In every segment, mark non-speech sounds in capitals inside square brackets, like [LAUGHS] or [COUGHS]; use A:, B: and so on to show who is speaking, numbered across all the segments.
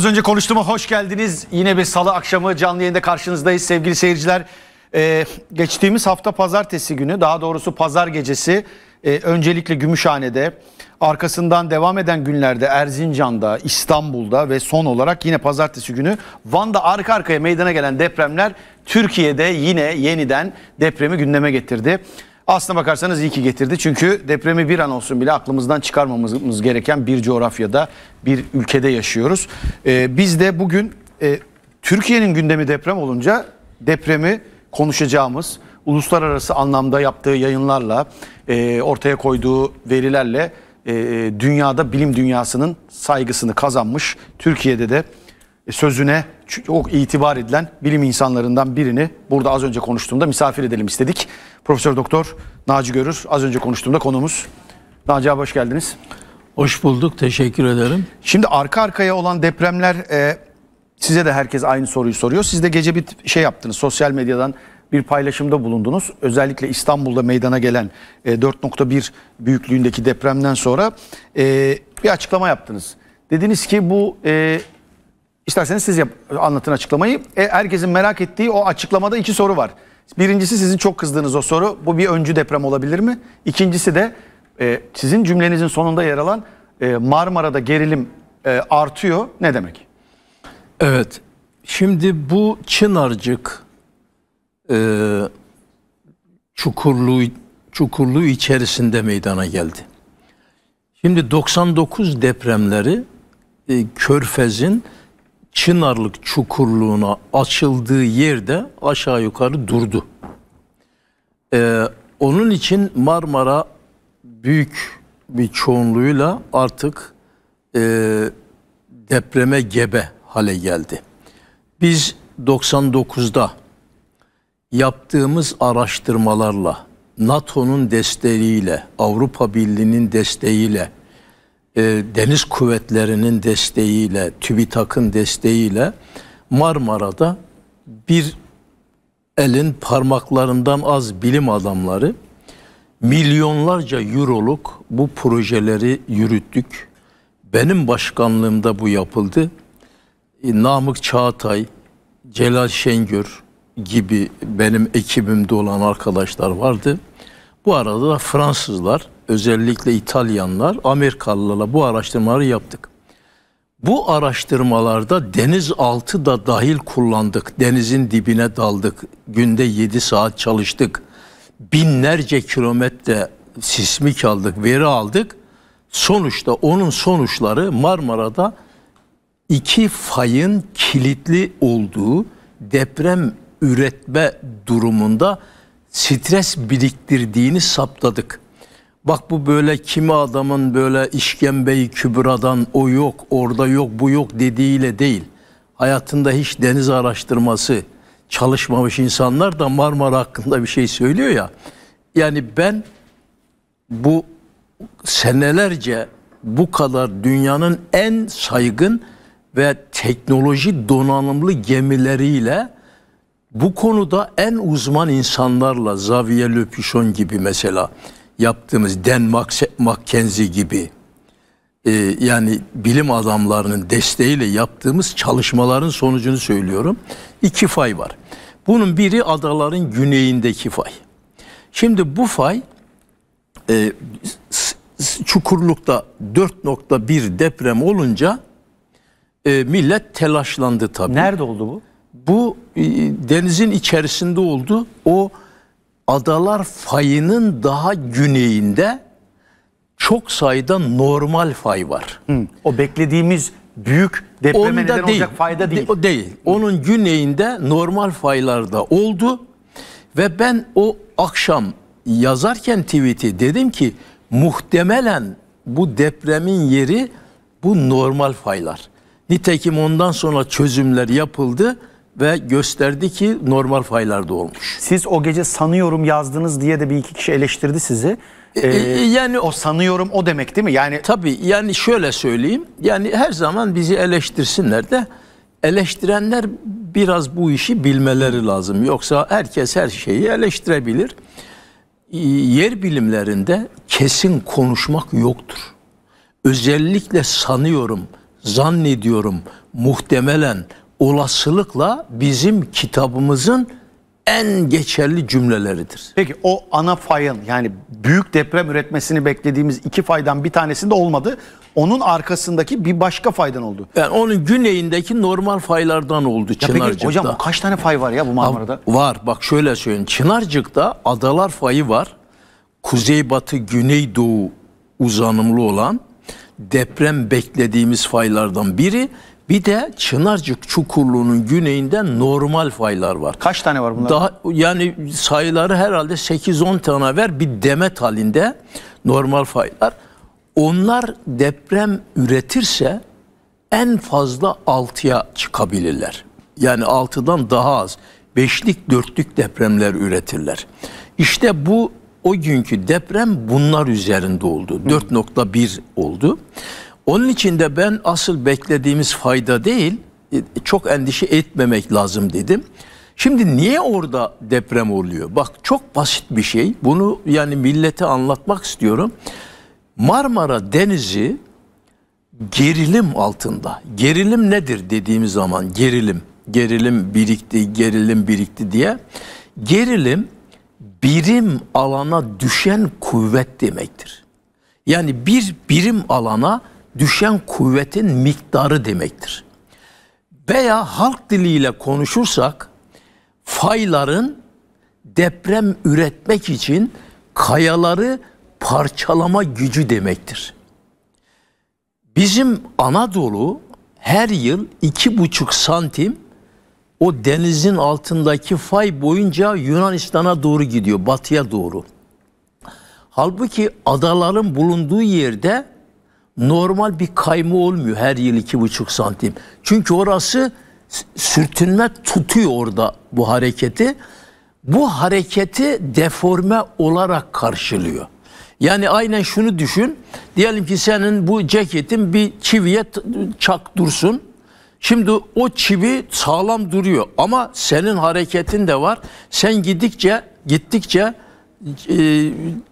A: Az önce konuştuğuma hoş geldiniz. Yine bir salı akşamı canlı yayında karşınızdayız sevgili seyirciler. Ee, geçtiğimiz hafta pazartesi günü daha doğrusu pazar gecesi e, öncelikle Gümüşhane'de arkasından devam eden günlerde Erzincan'da, İstanbul'da ve son olarak yine pazartesi günü Van'da arka arkaya meydana gelen depremler Türkiye'de yine yeniden depremi gündeme getirdi. Aslına bakarsanız iyi ki getirdi. Çünkü depremi bir an olsun bile aklımızdan çıkarmamamız gereken bir coğrafyada, bir ülkede yaşıyoruz. Ee, biz de bugün e, Türkiye'nin gündemi deprem olunca depremi konuşacağımız, uluslararası anlamda yaptığı yayınlarla, e, ortaya koyduğu verilerle e, e dünyada bilim dünyasının saygısını kazanmış. Türkiye'de de e, sözüne çok itibar edilen bilim insanlarından birini burada az önce konuştuğumda misafir edelim istedik. Profesör Doktor Naci Görür az önce konuştuğumda konuğumuz. Naci abi hoş geldiniz. Hoş bulduk teşekkür ederim. Şimdi arka arkaya olan depremler e, size de herkes aynı soruyu soruyor. Siz de gece bir şey yaptınız sosyal medyadan bir paylaşımda bulundunuz. Özellikle İstanbul'da meydana gelen e, 4.1 büyüklüğündeki depremden sonra e, bir açıklama yaptınız. Dediniz ki bu e, isterseniz siz yap, anlatın açıklamayı. E, herkesin merak ettiği o açıklamada iki soru var. Birincisi sizin çok kızdığınız o soru. Bu bir öncü deprem olabilir mi? İkincisi de e, sizin cümlenizin sonunda yer alan e, Marmara'da gerilim e, artıyor. Ne demek? Evet. Şimdi bu Çınarcık e,
B: çukurluğu, çukurluğu içerisinde meydana geldi. Şimdi 99 depremleri e, Körfez'in Çınarlık çukurluğuna açıldığı yerde aşağı yukarı durdu. Ee, onun için Marmara büyük bir çoğunluğuyla artık e, depreme gebe hale geldi. Biz 99'da yaptığımız araştırmalarla, NATO'nun desteğiyle, Avrupa Birliği'nin desteğiyle, e, deniz kuvvetlerinin desteğiyle, TÜBİTAK'ın desteğiyle Marmara'da bir elin parmaklarından az bilim adamları milyonlarca euroluk bu projeleri yürüttük. Benim başkanlığımda bu yapıldı. E, Namık Çağatay, Celal Şengör gibi benim ekibimde olan arkadaşlar vardı. Bu arada da Fransızlar özellikle İtalyanlar, Amerikalılarla bu araştırmaları yaptık. Bu araştırmalarda denizaltı da dahil kullandık. Denizin dibine daldık. Günde 7 saat çalıştık. Binlerce kilometre sismik aldık, veri aldık. Sonuçta onun sonuçları Marmara'da iki fayın kilitli olduğu deprem üretme durumunda stres biriktirdiğini saptadık. Bak bu böyle kimi adamın böyle işkembeyi kübradan o yok, orada yok, bu yok dediğiyle değil. Hayatında hiç deniz araştırması çalışmamış insanlar da Marmara hakkında bir şey söylüyor ya. Yani ben bu senelerce bu kadar dünyanın en saygın ve teknoloji donanımlı gemileriyle bu konuda en uzman insanlarla Xavier Le Pichon gibi mesela yaptığımız Den Mackenzie gibi e, yani bilim adamlarının desteğiyle yaptığımız çalışmaların sonucunu söylüyorum. İki fay var. Bunun biri adaların güneyindeki fay. Şimdi bu fay e, Çukurluk'ta 4.1 deprem olunca e, millet telaşlandı tabii. Nerede oldu bu? Bu e, denizin içerisinde oldu. O adalar fayının daha güneyinde çok sayıda normal fay var. Hı. O beklediğimiz büyük depreme Onda neden değil. fayda değil. o değil. Onun güneyinde normal faylarda oldu ve ben o akşam yazarken tweet'i dedim ki muhtemelen bu depremin yeri bu normal faylar. Nitekim ondan sonra çözümler yapıldı ve gösterdi ki normal faylarda olmuş.
A: Siz o gece sanıyorum yazdınız diye de bir iki kişi eleştirdi sizi. E, e, ee, e, yani o sanıyorum o demek değil mi? Yani tabii yani şöyle söyleyeyim. Yani her zaman bizi eleştirsinler de
B: eleştirenler biraz bu işi bilmeleri lazım. Yoksa herkes her şeyi eleştirebilir. Yer bilimlerinde kesin konuşmak yoktur. Özellikle sanıyorum, zannediyorum, muhtemelen olasılıkla bizim kitabımızın en geçerli
A: cümleleridir. Peki o ana fayın yani büyük deprem üretmesini beklediğimiz iki faydan bir tanesinde olmadı. Onun arkasındaki bir başka faydan oldu.
B: Yani onun güneyindeki normal faylardan oldu ya Çınarcık'ta. Peki hocam
A: kaç tane fay var ya bu Marmara'da?
B: Ya, var bak şöyle söyleyeyim. Çınarcık'ta adalar fayı var. Kuzeybatı güneydoğu uzanımlı olan deprem beklediğimiz faylardan biri. Bir de Çınarcık çukurluğunun güneyinde normal faylar var. Kaç tane var bunlar? Daha, yani sayıları herhalde 8-10 tane ver bir demet halinde normal faylar. Onlar deprem üretirse en fazla 6'ya çıkabilirler. Yani 6'dan daha az. 5'lik 4'lük depremler üretirler. İşte bu o günkü deprem bunlar üzerinde oldu. 4.1 oldu. Onun için de ben asıl beklediğimiz fayda değil, e, çok endişe etmemek lazım dedim. Şimdi niye orada deprem oluyor? Bak çok basit bir şey. Bunu yani millete anlatmak istiyorum. Marmara Denizi gerilim altında. Gerilim nedir dediğimiz zaman gerilim, gerilim birikti, gerilim birikti diye. Gerilim birim alana düşen kuvvet demektir. Yani bir birim alana düşen kuvvetin miktarı demektir. Veya halk diliyle konuşursak fayların deprem üretmek için kayaları parçalama gücü demektir. Bizim Anadolu her yıl iki buçuk santim o denizin altındaki fay boyunca Yunanistan'a doğru gidiyor, batıya doğru. Halbuki adaların bulunduğu yerde normal bir kayma olmuyor her yıl iki buçuk santim. Çünkü orası sürtünme tutuyor orada bu hareketi. Bu hareketi deforme olarak karşılıyor. Yani aynen şunu düşün. Diyelim ki senin bu ceketin bir çiviye çak dursun. Şimdi o çivi sağlam duruyor ama senin hareketin de var. Sen gidikçe gittikçe e,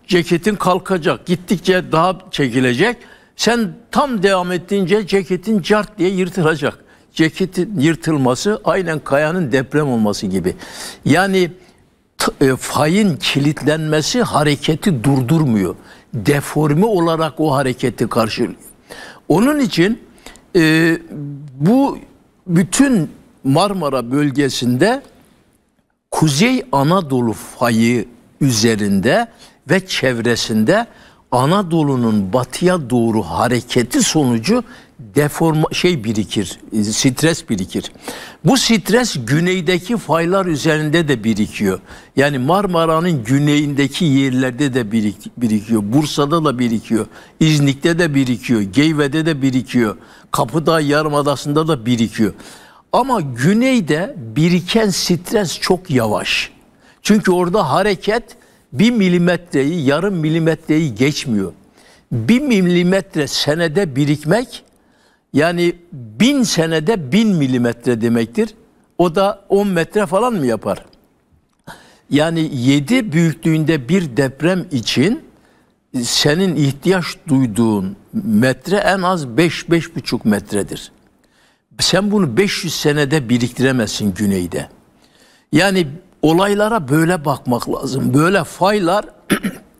B: ceketin kalkacak. Gittikçe daha çekilecek. Sen tam devam ettiğince ceketin cart diye yırtılacak. Ceketin yırtılması aynen kayanın deprem olması gibi. Yani e, fayın kilitlenmesi hareketi durdurmuyor. Deforme olarak o hareketi karşılıyor. Onun için e, bu bütün Marmara bölgesinde Kuzey Anadolu fayı üzerinde ve çevresinde Anadolu'nun batıya doğru hareketi sonucu deform şey birikir, stres birikir. Bu stres güneydeki faylar üzerinde de birikiyor. Yani Marmara'nın güneyindeki yerlerde de birik, birikiyor. Bursa'da da birikiyor. İznik'te de birikiyor. Geyve'de de birikiyor. Kapıdağ Yarımadası'nda da birikiyor. Ama güneyde biriken stres çok yavaş. Çünkü orada hareket bir milimetreyi, yarım milimetreyi geçmiyor. Bir milimetre senede birikmek yani bin senede bin milimetre demektir. O da on metre falan mı yapar? Yani yedi büyüklüğünde bir deprem için senin ihtiyaç duyduğun metre en az beş beş buçuk metredir. Sen bunu 500 senede biriktiremezsin güneyde. Yani olaylara böyle bakmak lazım. Böyle faylar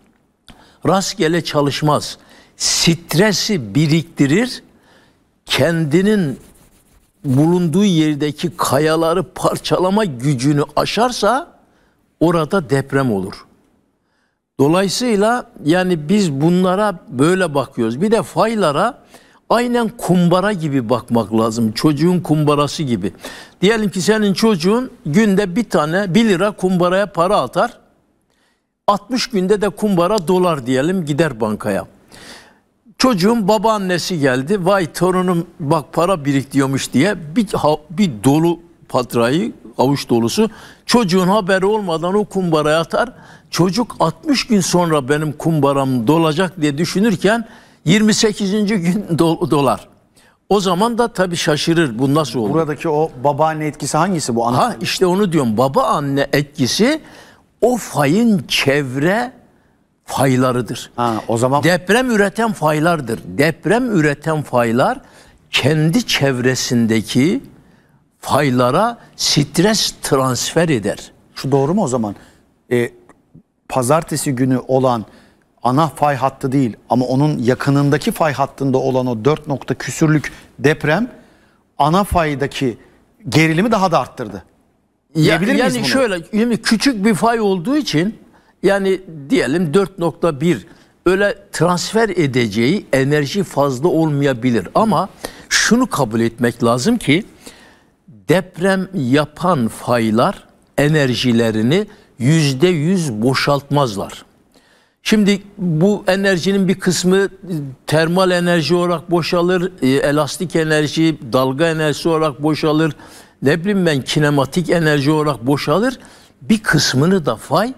B: [CLEARS THROAT] rastgele çalışmaz. Stresi biriktirir, kendinin bulunduğu yerdeki kayaları parçalama gücünü aşarsa orada deprem olur. Dolayısıyla yani biz bunlara böyle bakıyoruz. Bir de faylara aynen kumbara gibi bakmak lazım. Çocuğun kumbarası gibi. Diyelim ki senin çocuğun günde bir tane 1 lira kumbaraya para atar. 60 günde de kumbara dolar diyelim gider bankaya. Çocuğun babaannesi geldi. Vay torunum bak para biriktiriyormuş diye bir, bir dolu patrayı avuç dolusu çocuğun haberi olmadan o kumbaraya atar. Çocuk 60 gün sonra benim kumbaram dolacak diye düşünürken 28. gün dolar. O zaman da tabii şaşırır bu nasıl olur. Buradaki o babaanne etkisi hangisi bu? Ana ha işte onu diyorum babaanne etkisi o fayın çevre faylarıdır. Ha, o zaman deprem üreten faylardır. Deprem üreten faylar kendi çevresindeki
A: faylara stres transfer eder. Şu doğru mu o zaman? Ee, pazartesi günü olan ana fay hattı değil ama onun yakınındaki fay hattında olan o 4 nokta küsürlük deprem ana faydaki gerilimi daha da arttırdı. Ya, yani miyiz bunu? şöyle
B: yani küçük bir fay olduğu için yani diyelim 4.1 öyle transfer edeceği enerji fazla olmayabilir ama şunu kabul etmek lazım ki deprem yapan faylar enerjilerini yüzde yüz boşaltmazlar. Şimdi bu enerjinin bir kısmı termal enerji olarak boşalır, e, elastik enerji, dalga enerjisi olarak boşalır, ne bileyim ben kinematik enerji olarak boşalır. Bir kısmını da fay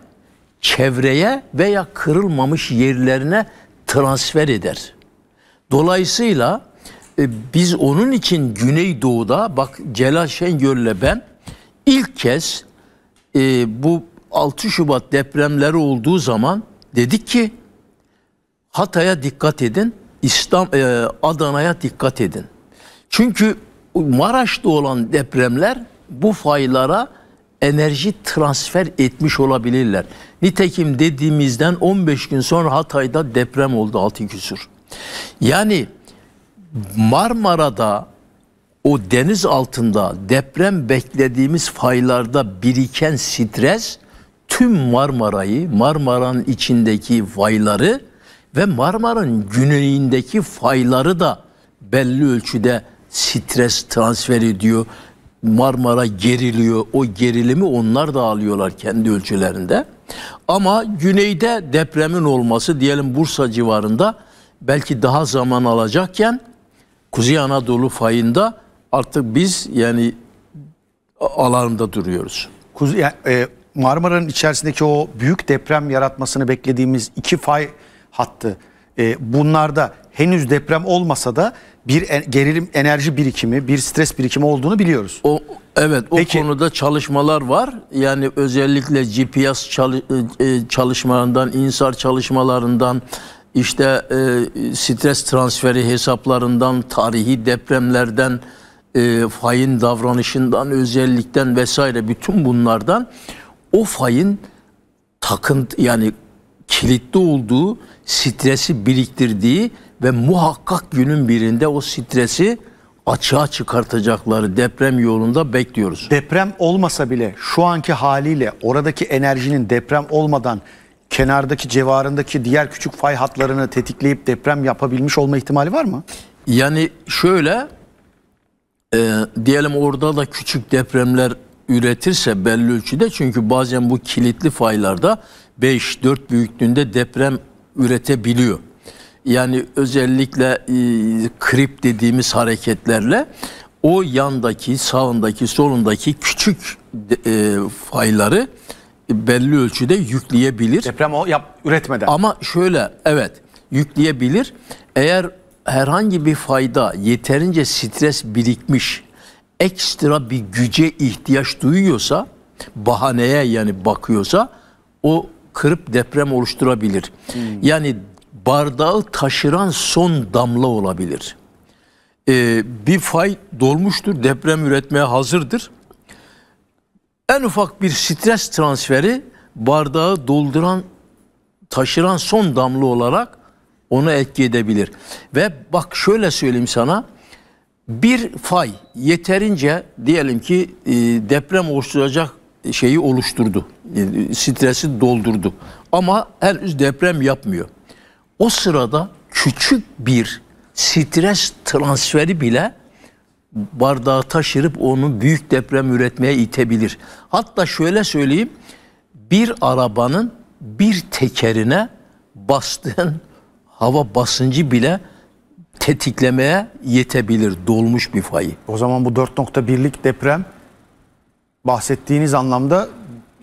B: çevreye veya kırılmamış yerlerine transfer eder. Dolayısıyla e, biz onun için Güneydoğu'da bak Celal Şengör'le ben ilk kez e, bu 6 Şubat depremleri olduğu zaman Dedik ki Hatay'a dikkat edin, İslam e, Adana'ya dikkat edin. Çünkü Maraş'ta olan depremler bu faylara enerji transfer etmiş olabilirler. Nitekim dediğimizden 15 gün sonra Hatay'da deprem oldu altın küsür. Yani Marmara'da o deniz altında deprem beklediğimiz faylarda biriken stres tüm Marmara'yı, Marmara'nın içindeki fayları ve Marmara'nın güneyindeki fayları da belli ölçüde stres transfer ediyor. Marmara geriliyor. O gerilimi onlar da alıyorlar kendi ölçülerinde. Ama güneyde depremin olması diyelim Bursa civarında belki daha zaman alacakken Kuzey Anadolu fayında artık biz
A: yani alanında duruyoruz. Kuzey yani, e, Marmara'nın içerisindeki o büyük deprem yaratmasını beklediğimiz iki fay hattı e, bunlarda henüz deprem olmasa da bir gerilim enerji birikimi, bir stres birikimi olduğunu biliyoruz. O evet o Peki, konuda çalışmalar var. Yani özellikle GPS
B: çalış, e, e, çalışmalarından, insar çalışmalarından işte e, stres transferi hesaplarından, tarihi depremlerden, e, fayın davranışından, özellikten vesaire bütün bunlardan o fayın takıntı yani kilitli olduğu, stresi biriktirdiği ve muhakkak günün birinde o stresi açığa çıkartacakları deprem
A: yolunda bekliyoruz. Deprem olmasa bile şu anki haliyle oradaki enerjinin deprem olmadan kenardaki civarındaki diğer küçük fay hatlarını tetikleyip deprem yapabilmiş olma ihtimali var mı?
B: Yani şöyle e, diyelim orada da küçük depremler üretirse belli ölçüde çünkü bazen bu kilitli faylarda 5-4 büyüklüğünde deprem üretebiliyor. Yani özellikle e, krip dediğimiz hareketlerle o yandaki, sağındaki, solundaki küçük e, fayları belli ölçüde yükleyebilir. Deprem o yap, üretmeden. Ama şöyle evet yükleyebilir. Eğer herhangi bir fayda yeterince stres birikmiş ekstra bir güce ihtiyaç duyuyorsa, bahaneye yani bakıyorsa o kırıp deprem oluşturabilir. Hmm. Yani bardağı taşıran son damla olabilir. Ee, bir fay dolmuştur, deprem üretmeye hazırdır. En ufak bir stres transferi bardağı dolduran, taşıran son damla olarak onu etki edebilir. Ve bak şöyle söyleyeyim sana, bir fay yeterince diyelim ki e, deprem oluşturacak şeyi oluşturdu. E, stresi doldurdu. Ama henüz deprem yapmıyor. O sırada küçük bir stres transferi bile bardağı taşırıp onu büyük deprem üretmeye itebilir. Hatta şöyle söyleyeyim. Bir arabanın bir tekerine bastığın hava basıncı bile tetiklemeye yetebilir dolmuş bir fayı. O
A: zaman bu 4.1'lik deprem bahsettiğiniz anlamda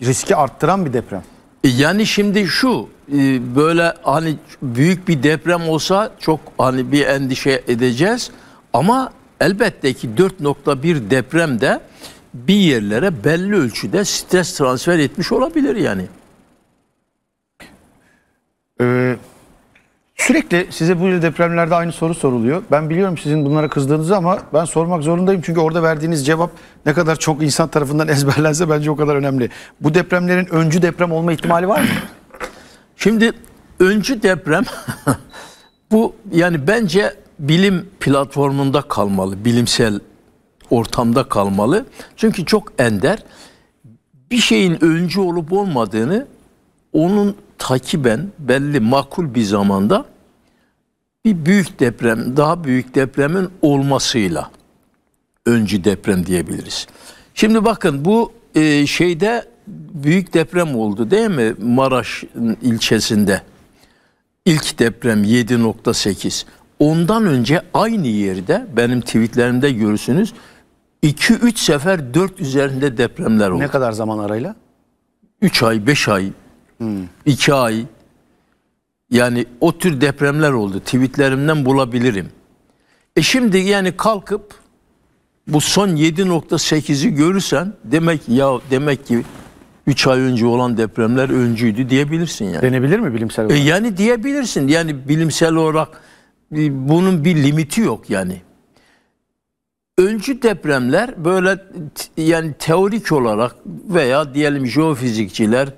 A: riski arttıran bir deprem.
B: E, yani şimdi şu e, böyle hani büyük bir deprem olsa çok hani bir endişe edeceğiz ama elbette ki 4.1 deprem de bir yerlere belli ölçüde stres transfer etmiş olabilir yani.
A: Ee, Sürekli size bu yıl depremlerde aynı soru soruluyor. Ben biliyorum sizin bunlara kızdığınızı ama ben sormak zorundayım. Çünkü orada verdiğiniz cevap ne kadar çok insan tarafından [LAUGHS] ezberlense bence o kadar önemli. Bu depremlerin öncü deprem olma ihtimali var mı? Şimdi öncü deprem [LAUGHS] bu
B: yani bence bilim platformunda kalmalı. Bilimsel ortamda kalmalı. Çünkü çok ender. Bir şeyin öncü olup olmadığını onun takiben belli makul bir zamanda bir büyük deprem, daha büyük depremin olmasıyla öncü deprem diyebiliriz. Şimdi bakın bu e, şeyde büyük deprem oldu değil mi Maraş ilçesinde? İlk deprem 7.8. Ondan önce aynı yerde benim tweetlerimde görürsünüz 2-3 sefer 4 üzerinde depremler oldu. Ne kadar zaman arayla? 3 ay, 5 ay, Hmm. İki ay. Yani o tür depremler oldu. Tweetlerimden bulabilirim. E şimdi yani kalkıp bu son 7.8'i görürsen demek ya demek ki 3 ay önce olan depremler öncüydü diyebilirsin yani. Denebilir mi bilimsel e olarak? E yani diyebilirsin. Yani bilimsel olarak bunun bir limiti yok yani. Öncü depremler böyle yani teorik olarak veya diyelim jeofizikçiler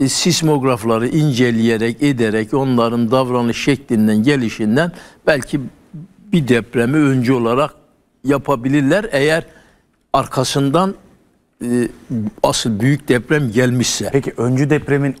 B: e, sismografları inceleyerek, ederek onların davranış şeklinden, gelişinden belki bir depremi öncü olarak yapabilirler eğer
A: arkasından e, asıl büyük deprem gelmişse. Peki öncü depremin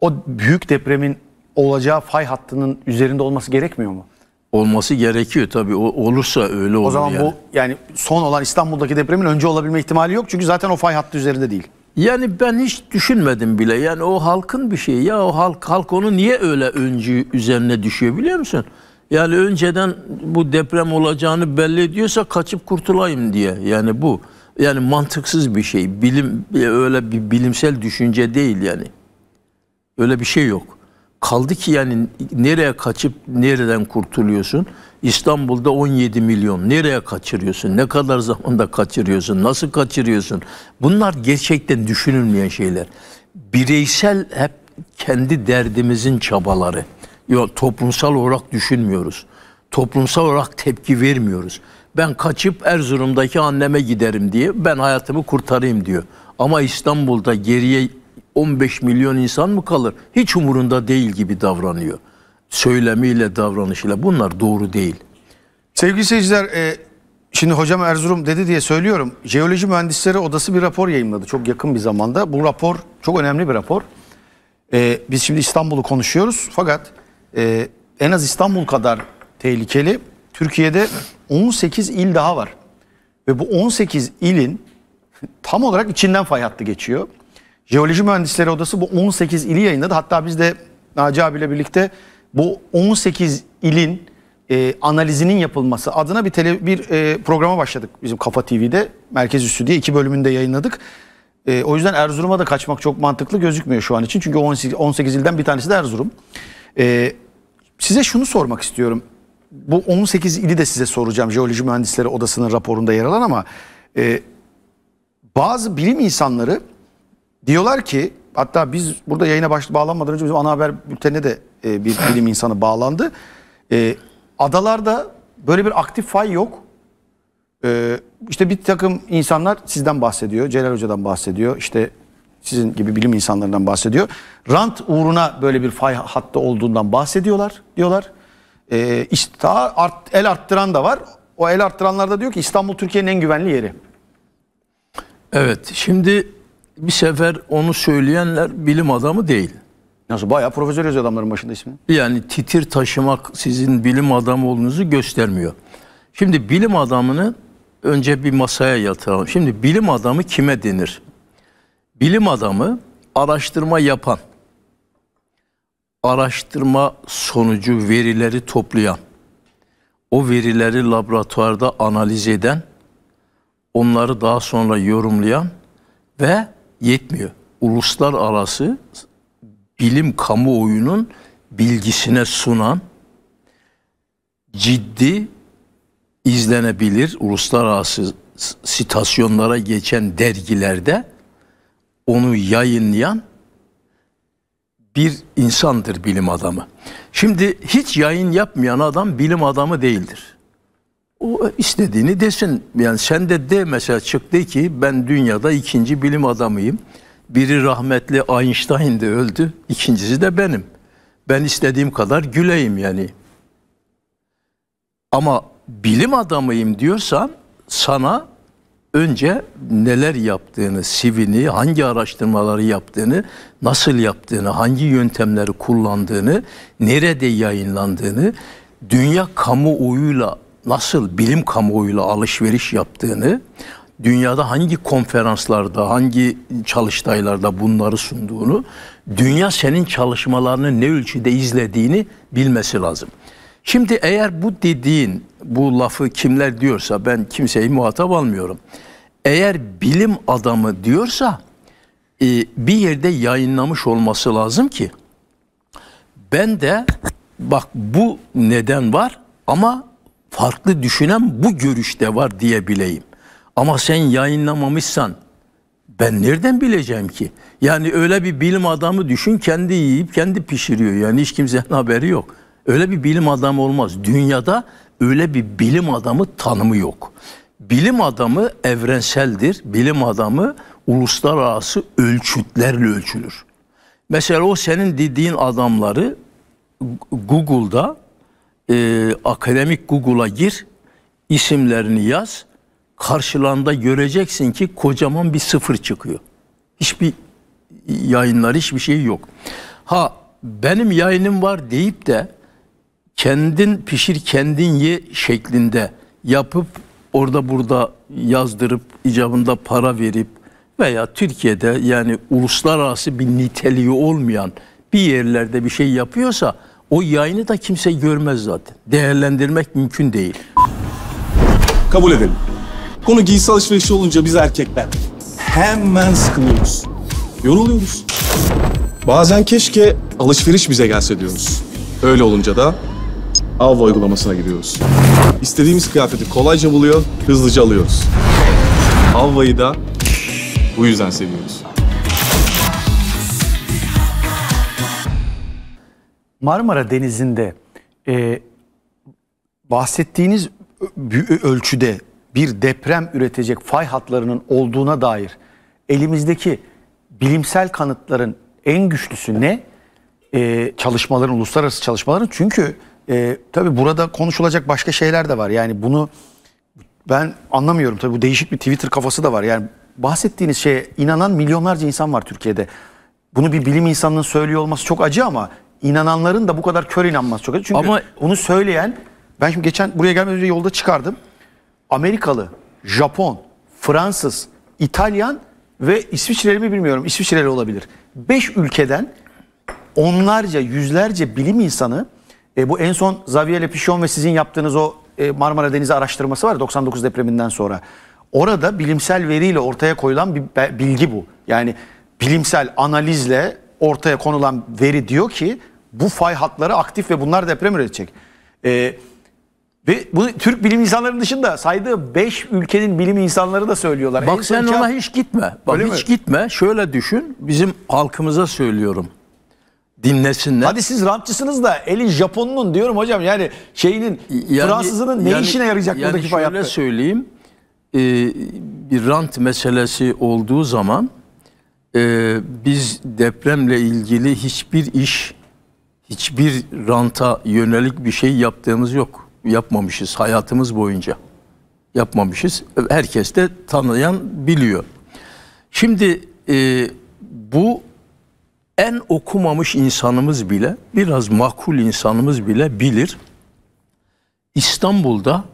A: o büyük depremin olacağı fay hattının üzerinde olması gerekmiyor mu? Olması gerekiyor tabii. O, olursa öyle olur. O zaman yani. bu yani son olan İstanbul'daki
B: depremin önce olabilme ihtimali yok. Çünkü zaten o fay hattı üzerinde değil. Yani ben hiç düşünmedim bile. Yani o halkın bir şeyi. Ya o halk halk onu niye öyle önce üzerine düşüyor biliyor musun? Yani önceden bu deprem olacağını belli ediyorsa kaçıp kurtulayım diye. Yani bu yani mantıksız bir şey. Bilim öyle bir bilimsel düşünce değil yani. Öyle bir şey yok. Kaldı ki yani nereye kaçıp nereden kurtuluyorsun? İstanbul'da 17 milyon. Nereye kaçırıyorsun? Ne kadar zamanda kaçırıyorsun? Nasıl kaçırıyorsun? Bunlar gerçekten düşünülmeyen şeyler. Bireysel hep kendi derdimizin çabaları. Yok toplumsal olarak düşünmüyoruz. Toplumsal olarak tepki vermiyoruz. Ben kaçıp Erzurum'daki anneme giderim diye ben hayatımı kurtarayım diyor. Ama İstanbul'da geriye 15 milyon insan mı kalır? Hiç umurunda değil gibi davranıyor. Söylemiyle, davranışıyla
A: bunlar doğru değil. Sevgili seyirciler, e, şimdi hocam Erzurum dedi diye söylüyorum. Jeoloji Mühendisleri Odası bir rapor yayınladı çok yakın bir zamanda. Bu rapor çok önemli bir rapor. E, biz şimdi İstanbul'u konuşuyoruz fakat e, en az İstanbul kadar tehlikeli. Türkiye'de 18 il daha var. Ve bu 18 ilin tam olarak içinden fay hattı geçiyor. Jeoloji Mühendisleri Odası bu 18 ili yayınladı. Hatta biz de Naci abiyle birlikte bu 18 ilin e, analizinin yapılması adına bir tele, bir e, programa başladık bizim Kafa TV'de. Merkez Üssü diye iki bölümünde yayınladık. E, o yüzden Erzurum'a da kaçmak çok mantıklı gözükmüyor şu an için. Çünkü 18, 18 ilden bir tanesi de Erzurum. E, size şunu sormak istiyorum. Bu 18 ili de size soracağım. Jeoloji Mühendisleri Odası'nın raporunda yer alan ama... E, bazı bilim insanları Diyorlar ki hatta biz burada yayına baş, bağlanmadan önce bizim ana haber bültenine de e, bir [LAUGHS] bilim insanı bağlandı. E, adalarda böyle bir aktif fay yok. E, işte bir takım insanlar sizden bahsediyor. Celal Hoca'dan bahsediyor. İşte sizin gibi bilim insanlarından bahsediyor. Rant uğruna böyle bir fay hattı olduğundan bahsediyorlar diyorlar. E, işte daha art, el arttıran da var. O el arttıranlar da diyor ki İstanbul Türkiye'nin en güvenli yeri.
B: Evet şimdi bir sefer onu söyleyenler bilim adamı
A: değil. Nasıl? Bayağı profesör yazıyor adamların başında ismi.
B: Yani titir taşımak sizin bilim adamı olduğunuzu göstermiyor. Şimdi bilim adamını önce bir masaya yatıralım. Şimdi bilim adamı kime denir? Bilim adamı araştırma yapan, araştırma sonucu verileri toplayan, o verileri laboratuvarda analiz eden, onları daha sonra yorumlayan ve yetmiyor. Uluslararası bilim kamuoyunun bilgisine sunan ciddi izlenebilir uluslararası sitasyonlara geçen dergilerde onu yayınlayan bir insandır bilim adamı. Şimdi hiç yayın yapmayan adam bilim adamı değildir o istediğini desin. Yani sen de de mesela çıktı ki ben dünyada ikinci bilim adamıyım. Biri rahmetli Einstein de öldü. İkincisi de benim. Ben istediğim kadar güleyim yani. Ama bilim adamıyım diyorsan sana önce neler yaptığını, sivini, hangi araştırmaları yaptığını, nasıl yaptığını, hangi yöntemleri kullandığını, nerede yayınlandığını, dünya kamuoyuyla nasıl bilim kamuoyuyla alışveriş yaptığını, dünyada hangi konferanslarda, hangi çalıştaylarda bunları sunduğunu, dünya senin çalışmalarını ne ölçüde izlediğini bilmesi lazım. Şimdi eğer bu dediğin, bu lafı kimler diyorsa ben kimseyi muhatap almıyorum. Eğer bilim adamı diyorsa e, bir yerde yayınlamış olması lazım ki ben de bak bu neden var ama farklı düşünen bu görüşte var diyebileyim. Ama sen yayınlamamışsan ben nereden bileceğim ki? Yani öyle bir bilim adamı düşün kendi yiyip kendi pişiriyor. Yani hiç kimsenin haberi yok. Öyle bir bilim adamı olmaz. Dünyada öyle bir bilim adamı tanımı yok. Bilim adamı evrenseldir. Bilim adamı uluslararası ölçütlerle ölçülür. Mesela o senin dediğin adamları Google'da e, akademik Google'a gir, isimlerini yaz. Karşılanda göreceksin ki kocaman bir sıfır çıkıyor. Hiçbir yayınlar, hiçbir şey yok. Ha benim yayınım var deyip de kendin pişir kendin ye şeklinde yapıp orada burada yazdırıp icabında para verip veya Türkiye'de yani uluslararası bir niteliği olmayan bir yerlerde bir şey yapıyorsa o yayını da kimse görmez zaten. Değerlendirmek mümkün değil. Kabul edelim. Konu giysi alışverişi olunca
A: biz erkekler hemen sıkılıyoruz. Yoruluyoruz. Bazen keşke alışveriş bize gelse diyoruz. Öyle olunca da Avva uygulamasına giriyoruz. İstediğimiz kıyafeti kolayca buluyor, hızlıca alıyoruz. Avva'yı da bu yüzden seviyoruz. Marmara Denizi'nde e, bahsettiğiniz ölçüde bir deprem üretecek fay hatlarının olduğuna dair elimizdeki bilimsel kanıtların en güçlüsü ne? Ee, çalışmaların, uluslararası çalışmaların. Çünkü e, tabii burada konuşulacak başka şeyler de var. Yani bunu ben anlamıyorum. Tabii bu değişik bir Twitter kafası da var. Yani bahsettiğiniz şeye inanan milyonlarca insan var Türkiye'de. Bunu bir bilim insanının söylüyor olması çok acı ama inananların da bu kadar kör inanması çok acı. Çünkü Ama... onu söyleyen ben şimdi geçen buraya gelmeden önce yolda çıkardım. Amerikalı, Japon, Fransız, İtalyan ve İsviçreli mi bilmiyorum. İsviçreli olabilir. Beş ülkeden onlarca, yüzlerce bilim insanı e, bu en son Xavier Le Pichon ve sizin yaptığınız o e, Marmara Denizi araştırması var 99 depreminden sonra. Orada bilimsel veriyle ortaya koyulan bir bilgi bu. Yani bilimsel analizle ortaya konulan veri diyor ki bu fay hatları aktif ve bunlar deprem üretecek. Ee, ve bu Türk bilim insanlarının dışında saydığı 5 ülkenin bilim insanları da söylüyorlar. Bak sen ona hiç gitme. Bak hiç
B: mi? gitme. Şöyle düşün. Bizim halkımıza söylüyorum.
A: Dinlesinler. Hadi siz rantçısınız da elin Japon'un diyorum hocam. Yani şeyinin yani, Fransızının ne yani, işine yarayacak yani buradaki
B: hayatta? Yani şöyle söyleyeyim.
A: E, bir
B: rant meselesi olduğu zaman e, biz depremle ilgili hiçbir iş hiçbir ranta yönelik bir şey yaptığımız yok. Yapmamışız hayatımız boyunca. Yapmamışız. Herkes de tanıyan biliyor. Şimdi e, bu en okumamış insanımız bile, biraz makul insanımız bile bilir. İstanbul'da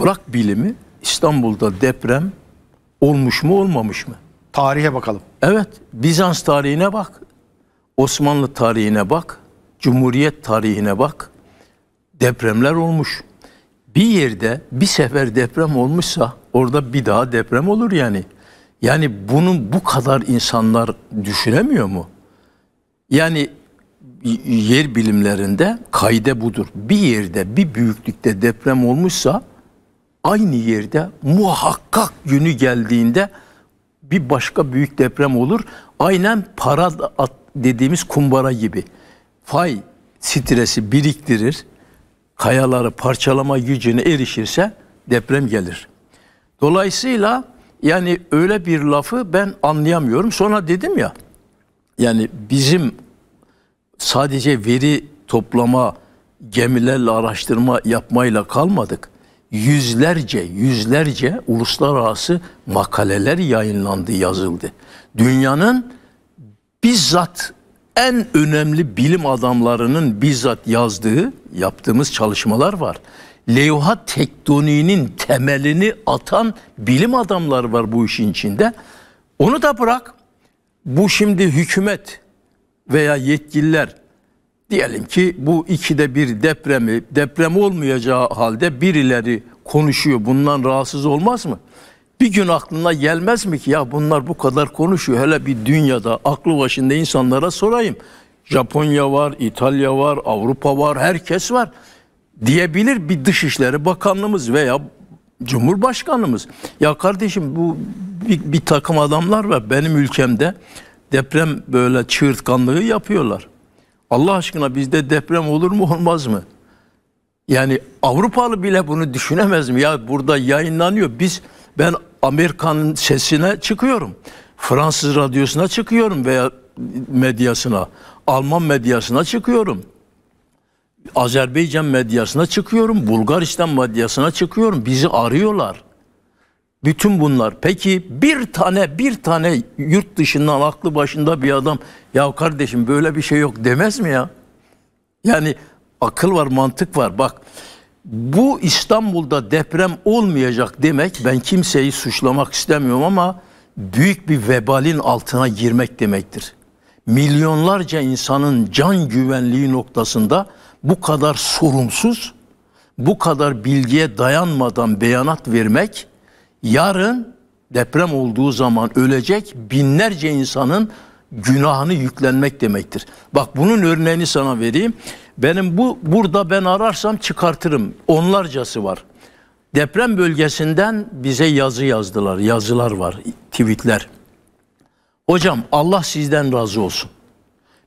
B: bırak bilimi, İstanbul'da deprem olmuş mu olmamış mı? Tarihe bakalım. Evet, Bizans tarihine bak. Osmanlı tarihine bak. Cumhuriyet tarihine bak. Depremler olmuş. Bir yerde bir sefer deprem olmuşsa orada bir daha deprem olur yani. Yani bunun bu kadar insanlar düşünemiyor mu? Yani yer bilimlerinde kaide budur. Bir yerde bir büyüklükte deprem olmuşsa aynı yerde muhakkak günü geldiğinde bir başka büyük deprem olur. Aynen para dediğimiz kumbara gibi fay stresi biriktirir, kayaları parçalama gücüne erişirse deprem gelir. Dolayısıyla yani öyle bir lafı ben anlayamıyorum. Sonra dedim ya yani bizim sadece veri toplama, gemilerle araştırma yapmayla kalmadık. Yüzlerce, yüzlerce uluslararası makaleler yayınlandı, yazıldı. Dünyanın bizzat en önemli bilim adamlarının bizzat yazdığı, yaptığımız çalışmalar var. Levha tektoniğinin temelini atan bilim adamları var bu işin içinde. Onu da bırak. Bu şimdi hükümet veya yetkililer diyelim ki bu ikide bir depremi, deprem olmayacağı halde birileri konuşuyor. Bundan rahatsız olmaz mı? Bir gün aklına gelmez mi ki ya bunlar bu kadar konuşuyor. Hele bir dünyada aklı başında insanlara sorayım. Japonya var, İtalya var, Avrupa var, herkes var diyebilir bir Dışişleri Bakanlığımız veya Cumhurbaşkanımız. Ya kardeşim bu bir, bir takım adamlar var benim ülkemde deprem böyle çığırtkanlığı yapıyorlar. Allah aşkına bizde deprem olur mu olmaz mı? Yani Avrupalı bile bunu düşünemez mi? Ya burada yayınlanıyor. Biz ben Amerika'nın sesine çıkıyorum. Fransız radyosuna çıkıyorum veya medyasına. Alman medyasına çıkıyorum. Azerbaycan medyasına çıkıyorum. Bulgaristan medyasına çıkıyorum. Bizi arıyorlar. Bütün bunlar. Peki bir tane bir tane yurt dışından aklı başında bir adam ya kardeşim böyle bir şey yok demez mi ya? Yani akıl var, mantık var. Bak bu İstanbul'da deprem olmayacak demek ben kimseyi suçlamak istemiyorum ama büyük bir vebalin altına girmek demektir. Milyonlarca insanın can güvenliği noktasında bu kadar sorumsuz, bu kadar bilgiye dayanmadan beyanat vermek yarın deprem olduğu zaman ölecek binlerce insanın günahını yüklenmek demektir. Bak bunun örneğini sana vereyim. Benim bu burada ben ararsam çıkartırım. Onlarcası var. Deprem bölgesinden bize yazı yazdılar. Yazılar var, tweetler. Hocam Allah sizden razı olsun.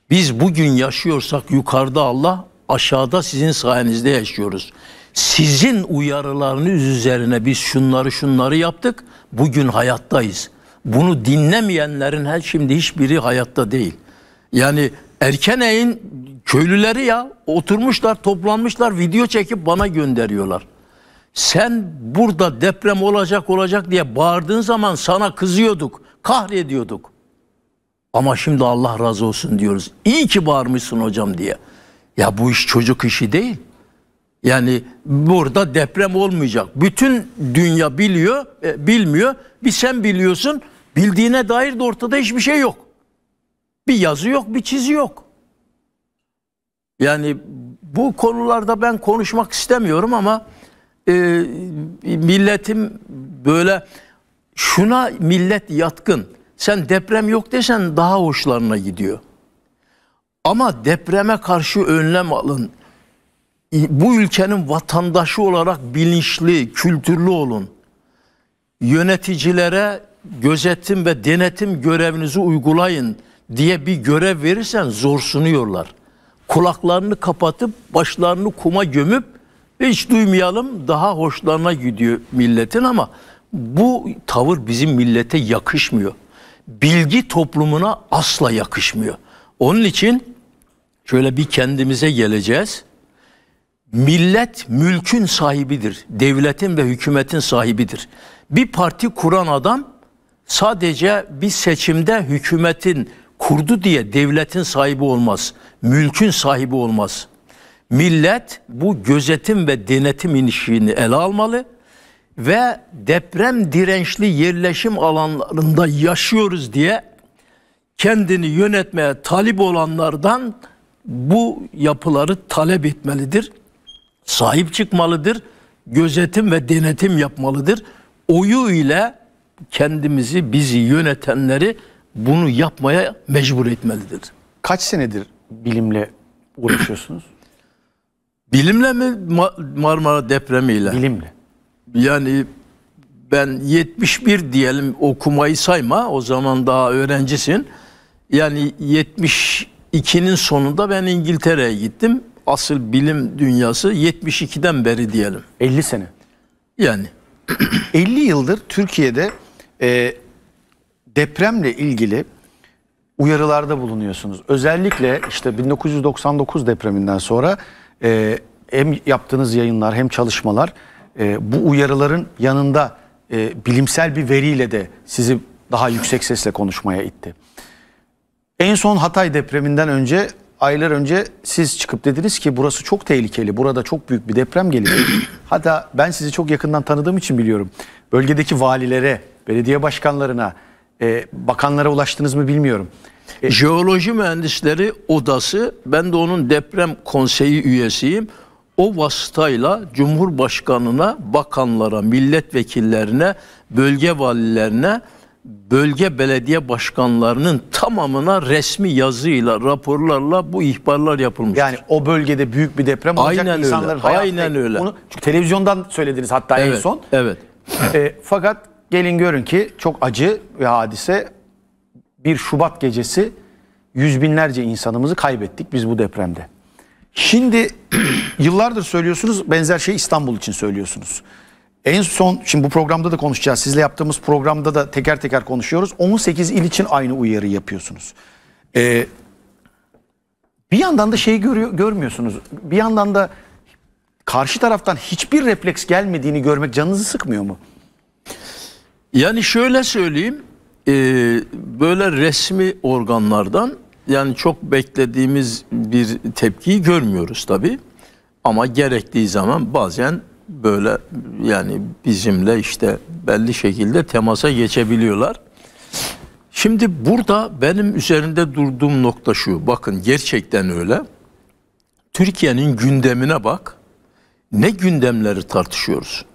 B: Biz bugün yaşıyorsak yukarıda Allah, aşağıda sizin sayenizde yaşıyoruz. Sizin uyarılarınız üzerine biz şunları şunları yaptık. Bugün hayattayız. Bunu dinlemeyenlerin her şimdi hiçbiri hayatta değil. Yani erken eğin Köylüleri ya oturmuşlar toplanmışlar video çekip bana gönderiyorlar. Sen burada deprem olacak olacak diye bağırdığın zaman sana kızıyorduk, kahrediyorduk. Ama şimdi Allah razı olsun diyoruz. İyi ki bağırmışsın hocam diye. Ya bu iş çocuk işi değil. Yani burada deprem olmayacak. Bütün dünya biliyor, e, bilmiyor. Bir sen biliyorsun. Bildiğine dair de ortada hiçbir şey yok. Bir yazı yok, bir çizi yok. Yani bu konularda ben konuşmak istemiyorum ama e, milletim böyle şuna millet yatkın. Sen deprem yok desen daha hoşlarına gidiyor. Ama depreme karşı önlem alın. Bu ülkenin vatandaşı olarak bilinçli, kültürlü olun. Yöneticilere gözetim ve denetim görevinizi uygulayın diye bir görev verirsen zorsunuyorlar kulaklarını kapatıp başlarını kuma gömüp hiç duymayalım daha hoşlarına gidiyor milletin ama bu tavır bizim millete yakışmıyor. Bilgi toplumuna asla yakışmıyor. Onun için şöyle bir kendimize geleceğiz. Millet mülkün sahibidir. Devletin ve hükümetin sahibidir. Bir parti kuran adam sadece bir seçimde hükümetin kurdu diye devletin sahibi olmaz. Mülkün sahibi olmaz. Millet bu gözetim ve denetim işini ele almalı ve deprem dirençli yerleşim alanlarında yaşıyoruz diye kendini yönetmeye talip olanlardan bu yapıları talep etmelidir. Sahip çıkmalıdır. Gözetim ve denetim yapmalıdır. Oyu ile kendimizi, bizi yönetenleri bunu yapmaya mecbur etmelidir. Kaç senedir bilimle uğraşıyorsunuz? Bilimle mi Marmara depremiyle? Bilimle. Yani ben 71 diyelim okumayı sayma o zaman daha öğrencisin. Yani 72'nin sonunda ben İngiltere'ye gittim. Asıl bilim dünyası 72'den beri
A: diyelim. 50 sene. Yani. 50 [CLEARS THROAT] yıldır Türkiye'de e, depremle ilgili uyarılarda bulunuyorsunuz. Özellikle işte 1999 depreminden sonra e, hem yaptığınız yayınlar hem çalışmalar e, bu uyarıların yanında e, bilimsel bir veriyle de sizi daha yüksek sesle konuşmaya itti. En son Hatay depreminden önce aylar önce siz çıkıp dediniz ki burası çok tehlikeli. Burada çok büyük bir deprem gelecek. [CLEARS THROAT] Hatta ben sizi çok yakından tanıdığım için biliyorum. Bölgedeki valilere, belediye başkanlarına, e, bakanlara ulaştınız mı bilmiyorum. E, Jeoloji Mühendisleri
B: Odası ben de onun deprem konseyi üyesiyim. O vasıtayla Cumhurbaşkanına, bakanlara, milletvekillerine, bölge valilerine, bölge belediye başkanlarının tamamına resmi yazıyla, raporlarla
A: bu ihbarlar yapılmış. Yani o bölgede büyük bir deprem olacak aynen insanların öyle, hayatı. Aynen öyle. Bunu, çünkü televizyondan söylediniz hatta evet, en son. Evet. e, fakat Gelin görün ki çok acı bir hadise. Bir Şubat gecesi yüz binlerce insanımızı kaybettik biz bu depremde. Şimdi [CLEARS THROAT] yıllardır söylüyorsunuz benzer şey İstanbul için söylüyorsunuz. En son şimdi bu programda da konuşacağız. Sizle yaptığımız programda da teker teker konuşuyoruz. 18 il için aynı uyarı yapıyorsunuz. Ee, bir yandan da şeyi görüyor, görmüyorsunuz. Bir yandan da karşı taraftan hiçbir refleks gelmediğini görmek canınızı sıkmıyor mu? Yani şöyle söyleyeyim,
B: e, böyle resmi organlardan yani çok beklediğimiz bir tepkiyi görmüyoruz tabi. Ama gerektiği zaman bazen böyle yani bizimle işte belli şekilde temasa geçebiliyorlar. Şimdi burada benim üzerinde durduğum nokta şu. Bakın gerçekten öyle. Türkiye'nin gündemine bak. Ne gündemleri tartışıyoruz?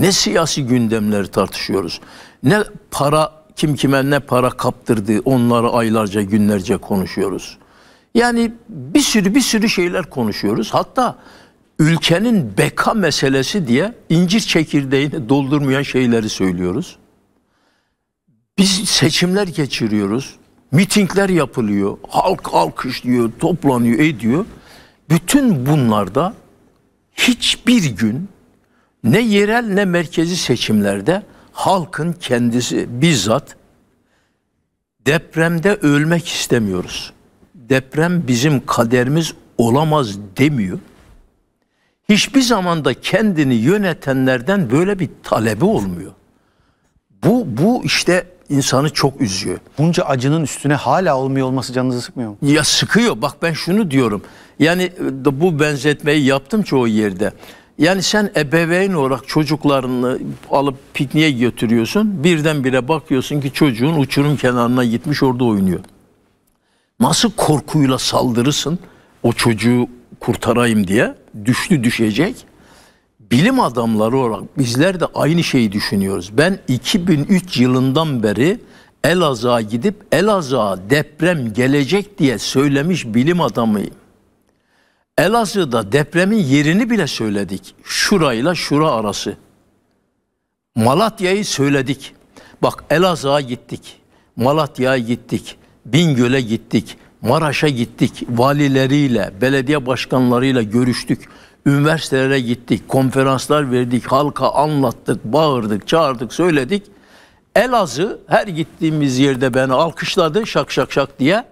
B: ne siyasi gündemleri tartışıyoruz. Ne para kim kime ne para kaptırdı onları aylarca günlerce konuşuyoruz. Yani bir sürü bir sürü şeyler konuşuyoruz. Hatta ülkenin beka meselesi diye incir çekirdeğini doldurmayan şeyleri söylüyoruz. Biz seçimler geçiriyoruz. Mitingler yapılıyor. Halk alkışlıyor, toplanıyor, ediyor. Bütün bunlarda hiçbir gün ne yerel ne merkezi seçimlerde halkın kendisi bizzat depremde ölmek istemiyoruz. Deprem bizim kaderimiz olamaz demiyor. Hiçbir zamanda kendini yönetenlerden böyle bir talebi olmuyor. Bu bu işte
A: insanı çok üzüyor. Bunca acının üstüne hala olmuyor olması canınızı sıkmıyor mu?
B: Ya sıkıyor. Bak ben şunu diyorum. Yani e, bu benzetmeyi yaptım çoğu yerde. Yani sen ebeveyn olarak çocuklarını alıp pikniğe götürüyorsun. Birdenbire bakıyorsun ki çocuğun uçurum kenarına gitmiş orada oynuyor. Nasıl korkuyla saldırırsın o çocuğu kurtarayım diye. Düştü düşecek. Bilim adamları olarak bizler de aynı şeyi düşünüyoruz. Ben 2003 yılından beri Elazığ'a gidip Elazığ'a deprem gelecek diye söylemiş bilim adamıyım. Elazığ'da depremin yerini bile söyledik. Şurayla şura arası. Malatya'yı söyledik. Bak Elazığ'a gittik. Malatya'ya gittik. Bingöl'e gittik. Maraş'a gittik. Valileriyle, belediye başkanlarıyla görüştük. Üniversitelere gittik. Konferanslar verdik. Halka anlattık, bağırdık, çağırdık, söyledik. Elazığ her gittiğimiz yerde beni alkışladı şak şak şak diye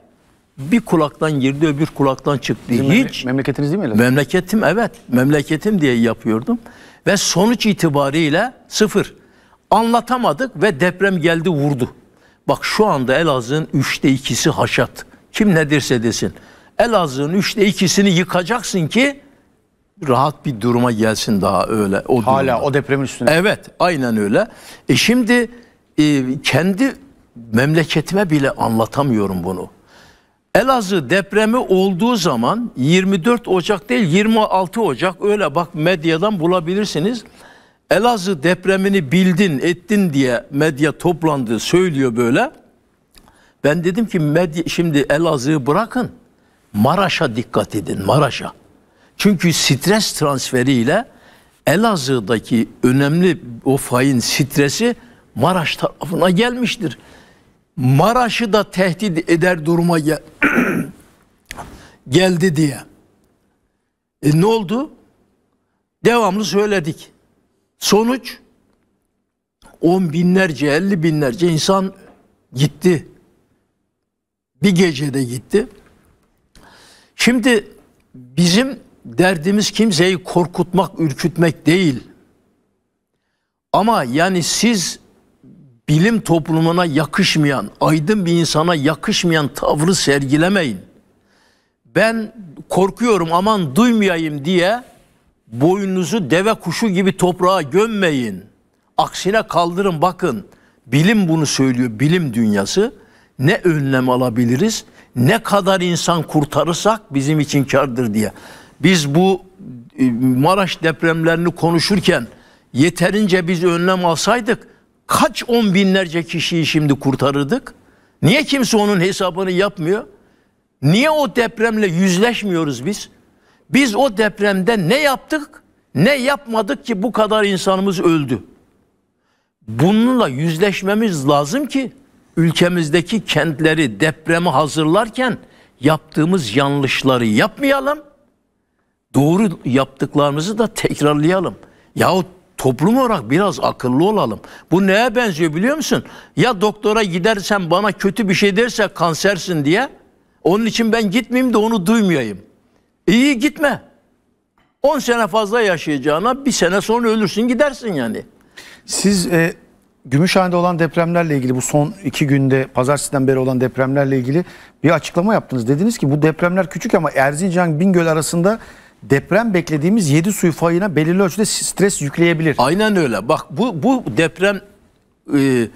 B: bir kulaktan girdi öbür kulaktan çıktı. Sizin Hiç.
A: Memleketiniz değil mi?
B: Elazığ? Memleketim evet. Memleketim diye yapıyordum. Ve sonuç itibariyle sıfır. Anlatamadık ve deprem geldi vurdu. Bak şu anda Elazığ'ın üçte ikisi haşat. Kim nedirse desin. Elazığ'ın üçte ikisini yıkacaksın ki rahat bir duruma gelsin daha öyle. O Hala durumda. o depremin üstüne. Evet aynen öyle. E şimdi e, kendi memleketime bile anlatamıyorum bunu. Elazığ depremi olduğu zaman 24 Ocak değil 26 Ocak öyle bak medyadan bulabilirsiniz. Elazığ depremini bildin ettin diye medya toplandı söylüyor böyle. Ben dedim ki medya, şimdi Elazığ'ı bırakın Maraş'a dikkat edin Maraş'a. Çünkü stres transferiyle Elazığ'daki önemli o fayın stresi Maraş tarafına gelmiştir. Maraş'ı da tehdit eder duruma gel [CLEARS THROAT] geldi diye. E ne oldu? Devamlı söyledik. Sonuç on binlerce, elli binlerce insan gitti. Bir gecede gitti. Şimdi bizim derdimiz kimseyi korkutmak, ürkütmek değil. Ama yani siz bilim toplumuna yakışmayan, aydın bir insana yakışmayan tavrı sergilemeyin. Ben korkuyorum aman duymayayım diye boynunuzu deve kuşu gibi toprağa gömmeyin. Aksine kaldırın bakın. Bilim bunu söylüyor, bilim dünyası. Ne önlem alabiliriz? Ne kadar insan kurtarırsak bizim için kardır diye. Biz bu e, Maraş depremlerini konuşurken yeterince biz önlem alsaydık kaç on binlerce kişiyi şimdi kurtarırdık? Niye kimse onun hesabını yapmıyor? Niye o depremle yüzleşmiyoruz biz? Biz o depremde ne yaptık? Ne yapmadık ki bu kadar insanımız öldü? Bununla yüzleşmemiz lazım ki ülkemizdeki kentleri depremi hazırlarken yaptığımız yanlışları yapmayalım. Doğru yaptıklarımızı da tekrarlayalım. Yahut toplum olarak biraz akıllı olalım. Bu neye benziyor biliyor musun? Ya doktora gidersen bana kötü bir şey derse kansersin diye. Onun için ben gitmeyeyim de onu duymayayım. İyi gitme. 10 sene fazla yaşayacağına bir sene
A: sonra ölürsün gidersin yani. Siz e, Gümüşhane'de olan depremlerle ilgili bu son iki günde pazartesiden beri olan depremlerle ilgili bir açıklama yaptınız. Dediniz ki bu depremler küçük ama Erzincan Bingöl arasında deprem beklediğimiz 7 suyu fayına belirli ölçüde stres yükleyebilir. Aynen öyle. Bak bu bu deprem e,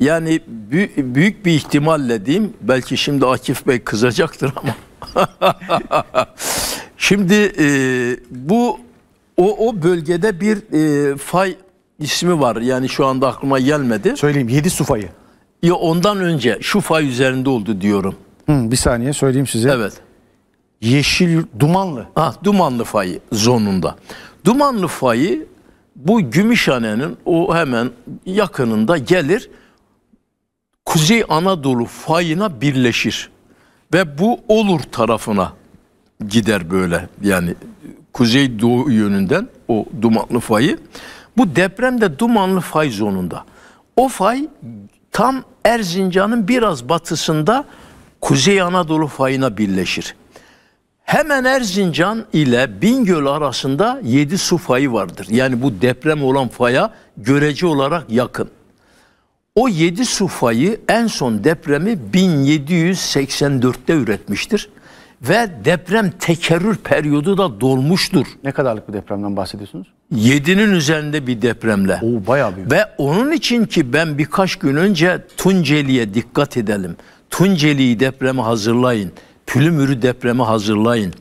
A: yani
B: büyük bir ihtimalle diyeyim. Belki şimdi Akif Bey kızacaktır ama. [LAUGHS] şimdi e, bu o, o bölgede bir e, fay ismi var. Yani şu anda aklıma gelmedi. Söyleyeyim 7 su fayı. Ya ondan önce şu fay üzerinde oldu diyorum. Hı, bir saniye söyleyeyim size. Evet. Yeşil Dumanlı. Ah, Dumanlı fayı zonunda. Dumanlı fayı bu Gümüşhane'nin o hemen yakınında gelir. Kuzey Anadolu fayına birleşir. Ve bu Olur tarafına gider böyle. Yani kuzey doğu yönünden o dumanlı fayı. Bu deprem de dumanlı fay zonunda. O fay tam Erzincan'ın biraz batısında Kuzey Anadolu fayına birleşir. Hemen Erzincan ile Bingöl arasında 7 su fayı vardır. Yani bu deprem olan faya görece olarak yakın. O 7 su fayı en son depremi 1784'te üretmiştir. Ve deprem tekerrür periyodu da dolmuştur. Ne kadarlık bir depremden bahsediyorsunuz? 7'nin üzerinde bir depremle. Oo, bayağı büyük. Ve onun için ki ben birkaç gün önce Tunceli'ye dikkat edelim. Tunceli'yi depreme hazırlayın Pülümürü depremi hazırlayın.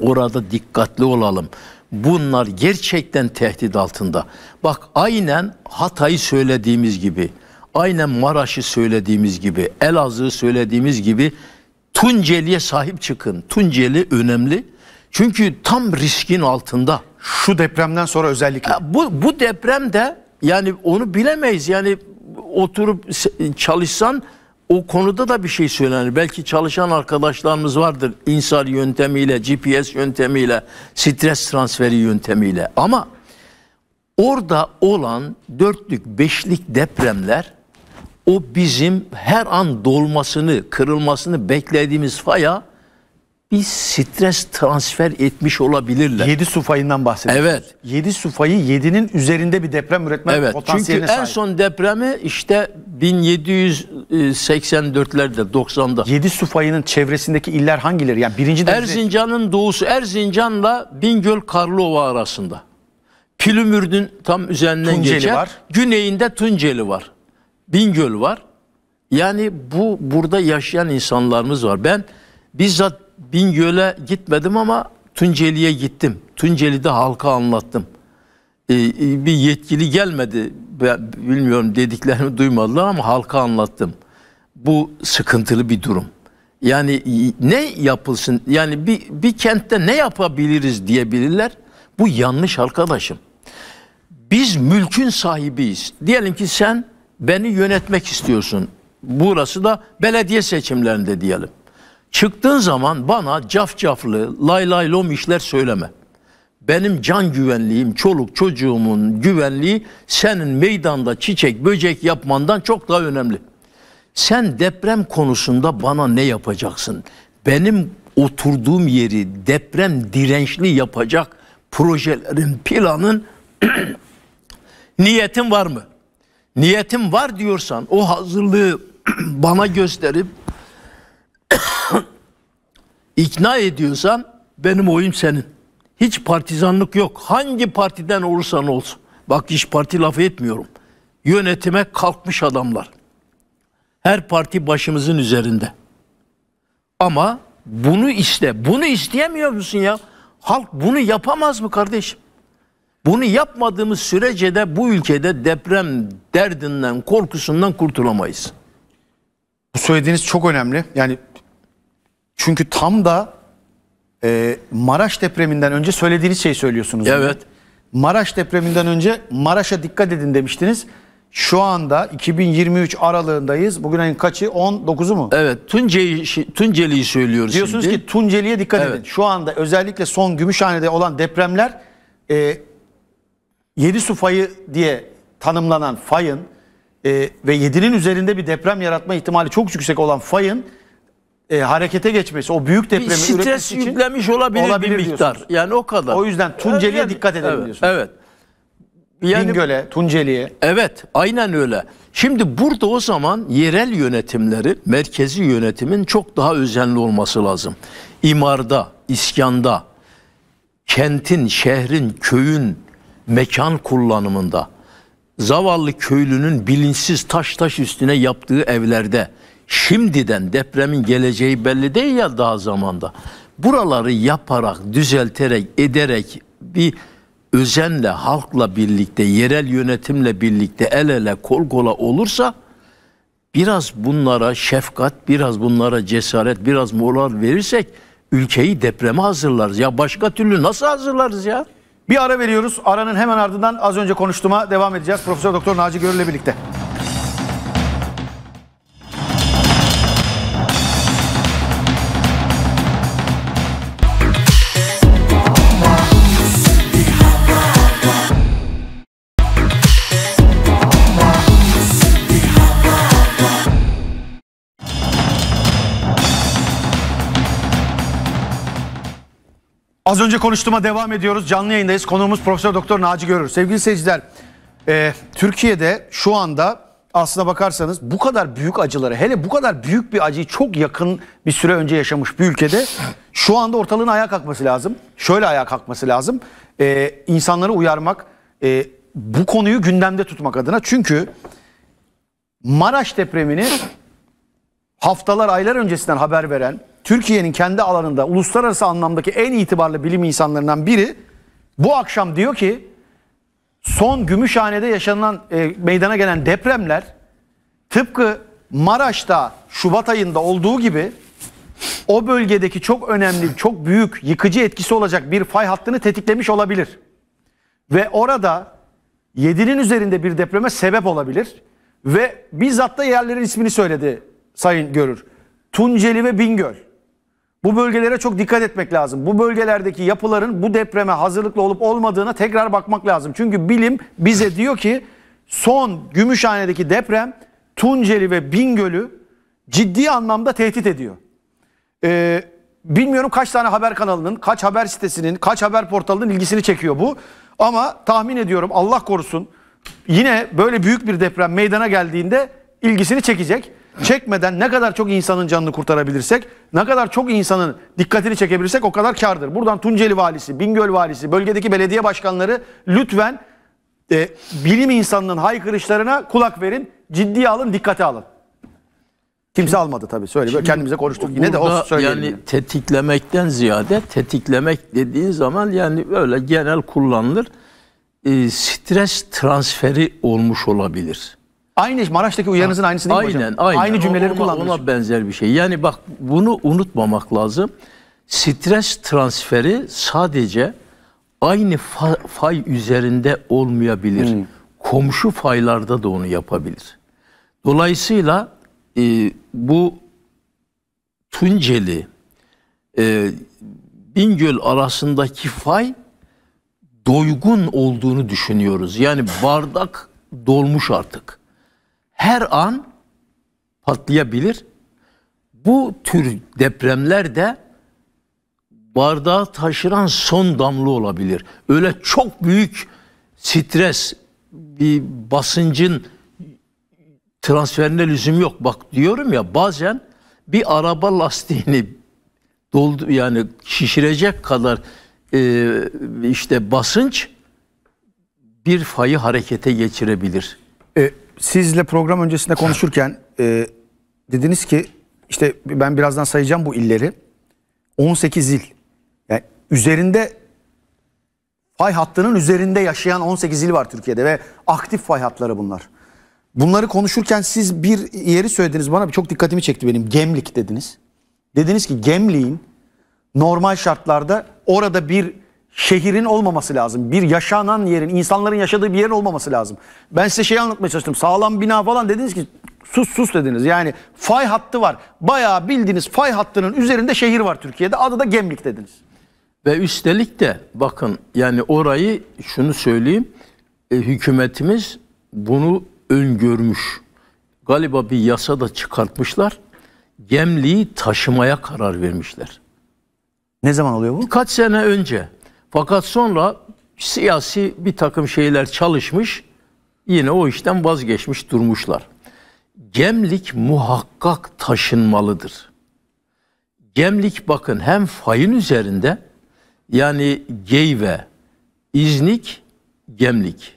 B: Orada dikkatli olalım. Bunlar gerçekten tehdit altında. Bak aynen Hatay'ı söylediğimiz gibi, aynen Maraş'ı söylediğimiz gibi, Elazığ'ı söylediğimiz gibi Tunceli'ye sahip çıkın. Tunceli önemli. Çünkü tam riskin altında. Şu depremden sonra özellikle. Bu, bu deprem de yani onu bilemeyiz. Yani oturup çalışsan o konuda da bir şey söylenir. Belki çalışan arkadaşlarımız vardır insal yöntemiyle, GPS yöntemiyle, stres transferi yöntemiyle. Ama orada olan dörtlük, beşlik depremler o bizim her an dolmasını, kırılmasını beklediğimiz faya bir
A: stres transfer etmiş olabilirler. 7 su fayından bahsediyoruz. Evet. 7 su fayı 7'nin üzerinde bir deprem üretme evet. potansiyeline Çünkü sahip. en
B: son depremi işte 1784'lerde 90'da. 7 su fayının çevresindeki iller hangileri? Yani birinci denizi... Erzincan'ın doğusu Erzincan'la Bingöl Karlova arasında. Pilümürdün tam üzerinden Tunceli geçer. Var. Güneyinde Tunceli var. Bingöl var. Yani bu burada yaşayan insanlarımız var. Ben bizzat Bingöl'e gitmedim ama Tunceli'ye gittim. Tunceli'de halka anlattım. Ee, bir yetkili gelmedi. Ben bilmiyorum dediklerimi duymadılar ama halka anlattım. Bu sıkıntılı bir durum. Yani ne yapılsın? Yani bir, bir kentte ne yapabiliriz diyebilirler. Bu yanlış arkadaşım. Biz mülkün sahibiyiz. Diyelim ki sen beni yönetmek istiyorsun. Burası da belediye seçimlerinde diyelim. Çıktığın zaman bana cafcaflı, lay lay lom işler söyleme. Benim can güvenliğim, çoluk çocuğumun güvenliği senin meydanda çiçek böcek yapmandan çok daha önemli. Sen deprem konusunda bana ne yapacaksın? Benim oturduğum yeri deprem dirençli yapacak projelerin, planın [CLEARS THROAT] niyetin var mı? Niyetim var diyorsan o hazırlığı [CLEARS THROAT] bana gösterip [COUGHS] ikna ediyorsan benim oyum senin. Hiç partizanlık yok. Hangi partiden olursan olsun. Bak hiç parti lafı etmiyorum. Yönetime kalkmış adamlar. Her parti başımızın üzerinde. Ama bunu iste. Bunu isteyemiyor musun ya? Halk bunu yapamaz mı kardeşim? Bunu yapmadığımız sürece de bu ülkede deprem derdinden, korkusundan kurtulamayız.
A: Bu söylediğiniz çok önemli. Yani çünkü tam da e, Maraş depreminden önce söylediğiniz şeyi söylüyorsunuz. Evet. Maraş depreminden önce Maraş'a dikkat edin demiştiniz. Şu anda 2023 aralığındayız. Bugün ayın kaçı? 19'u mu? Evet. Tunceli, Tunceli'yi söylüyoruz Diyorsunuz şimdi. ki Tunceli'ye dikkat evet. edin. Şu anda özellikle son Gümüşhane'de olan depremler e, 7 su fayı diye tanımlanan fayın e, ve 7'nin üzerinde bir deprem yaratma ihtimali çok yüksek olan fayın e, harekete geçmesi o büyük depremi bir stres yüklemiş olabilir, olabilir bir miktar. Diyorsunuz. Yani o kadar. O yüzden Tunceli'ye yani, dikkat edelim evet, diyorsunuz. Evet. Yani, Bingöl'e,
B: Tunceli'ye. Evet, aynen öyle. Şimdi burada o zaman yerel yönetimleri, merkezi yönetimin çok daha özenli olması lazım. İmarda, iskanda, kentin, şehrin, köyün mekan kullanımında, zavallı köylünün bilinçsiz taş taş üstüne yaptığı evlerde, şimdiden depremin geleceği belli değil ya daha zamanda. Buraları yaparak, düzelterek, ederek bir özenle, halkla birlikte, yerel yönetimle birlikte el ele kol kola olursa biraz bunlara şefkat, biraz bunlara cesaret, biraz moral verirsek ülkeyi
A: depreme hazırlarız. Ya başka türlü nasıl hazırlarız ya? Bir ara veriyoruz. Aranın hemen ardından az önce konuştuğuma devam edeceğiz. Profesör Doktor Naci Görül'le birlikte. Az önce konuştuğuma devam ediyoruz. Canlı yayındayız. Konuğumuz Profesör Doktor Naci Görür. Sevgili seyirciler, e, Türkiye'de şu anda aslına bakarsanız bu kadar büyük acıları, hele bu kadar büyük bir acıyı çok yakın bir süre önce yaşamış bir ülkede şu anda ortalığın ayağa kalkması lazım. Şöyle ayağa kalkması lazım. E, insanları uyarmak, e, bu konuyu gündemde tutmak adına. Çünkü Maraş depremini haftalar, aylar öncesinden haber veren Türkiye'nin kendi alanında uluslararası anlamdaki en itibarlı bilim insanlarından biri bu akşam diyor ki son Gümüşhane'de yaşanan e, meydana gelen depremler tıpkı Maraş'ta Şubat ayında olduğu gibi o bölgedeki çok önemli, çok büyük yıkıcı etkisi olacak bir fay hattını tetiklemiş olabilir. Ve orada 7'nin üzerinde bir depreme sebep olabilir. Ve bizzat da yerlerin ismini söyledi Sayın Görür. Tunceli ve Bingöl. Bu bölgelere çok dikkat etmek lazım. Bu bölgelerdeki yapıların bu depreme hazırlıklı olup olmadığına tekrar bakmak lazım. Çünkü bilim bize diyor ki son Gümüşhane'deki deprem Tunceli ve Bingöl'ü ciddi anlamda tehdit ediyor. Ee, bilmiyorum kaç tane haber kanalının, kaç haber sitesinin, kaç haber portalının ilgisini çekiyor bu. Ama tahmin ediyorum Allah korusun yine böyle büyük bir deprem meydana geldiğinde ilgisini çekecek çekmeden ne kadar çok insanın canını kurtarabilirsek, ne kadar çok insanın dikkatini çekebilirsek o kadar kardır. Buradan Tunceli valisi, Bingöl valisi, bölgedeki belediye başkanları lütfen e, bilim insanının haykırışlarına kulak verin, ciddiye alın, dikkate alın. Kimse almadı tabii. Söyle şimdi, kendimize konuştuk yine de olsun söyleyelim. Yani,
B: yani tetiklemekten ziyade tetiklemek dediğin zaman yani böyle genel kullanılır. E, stres transferi olmuş olabilir. Aynı Maraş'taki uyarınızın ha, aynısı değil aynen, mi hocam? Aynen. Aynı cümleleri ona, kullandınız. Ona benzer bir şey. Yani bak bunu unutmamak lazım. Stres transferi sadece aynı fa fay üzerinde olmayabilir. Hmm. Komşu faylarda da onu yapabilir. Dolayısıyla e, bu Tunceli e, Bingöl arasındaki fay doygun olduğunu düşünüyoruz. Yani bardak dolmuş artık her an patlayabilir. Bu tür depremler de bardağı taşıran son damla olabilir. Öyle çok büyük stres, bir basıncın transferine lüzum yok. Bak diyorum ya bazen bir araba lastiğini doldu yani şişirecek kadar e, işte basınç bir
A: fayı harekete geçirebilir sizle program öncesinde konuşurken e, dediniz ki işte ben birazdan sayacağım bu illeri. 18 il. Yani üzerinde fay hattının üzerinde yaşayan 18 il var Türkiye'de ve aktif fay hatları bunlar. Bunları konuşurken siz bir yeri söylediniz bana çok dikkatimi çekti benim. Gemlik dediniz. Dediniz ki Gemlik'in normal şartlarda orada bir şehrin olmaması lazım. Bir yaşanan yerin, insanların yaşadığı bir yer olmaması lazım. Ben size şey anlatmaya çalıştım. Sağlam bina falan dediniz ki sus sus dediniz. Yani fay hattı var. Bayağı bildiğiniz fay hattının üzerinde şehir var Türkiye'de. Adı da Gemlik dediniz.
B: Ve üstelik de bakın yani orayı şunu söyleyeyim. E, hükümetimiz bunu öngörmüş. Galiba bir yasa da çıkartmışlar. Gemliği taşımaya karar vermişler. Ne zaman oluyor bu? Kaç sene önce. Fakat sonra siyasi bir takım şeyler çalışmış, yine o işten vazgeçmiş durmuşlar. Gemlik muhakkak taşınmalıdır. Gemlik bakın hem fayın üzerinde yani Geyve, İznik, Gemlik.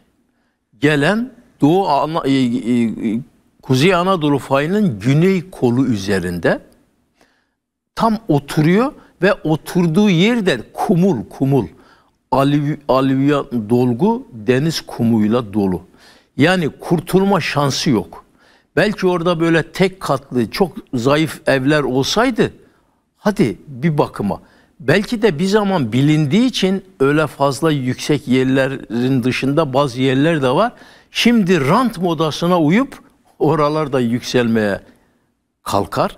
B: Gelen Doğu Ana, e, e, e Kuzey Anadolu fayının güney kolu üzerinde tam oturuyor ve oturduğu yerde kumul kumul alüvyan aliv dolgu deniz kumuyla dolu. Yani kurtulma şansı yok. Belki orada böyle tek katlı çok zayıf evler olsaydı hadi bir bakıma. Belki de bir zaman bilindiği için öyle fazla yüksek yerlerin dışında bazı yerler de var. Şimdi rant modasına uyup oralarda yükselmeye kalkar.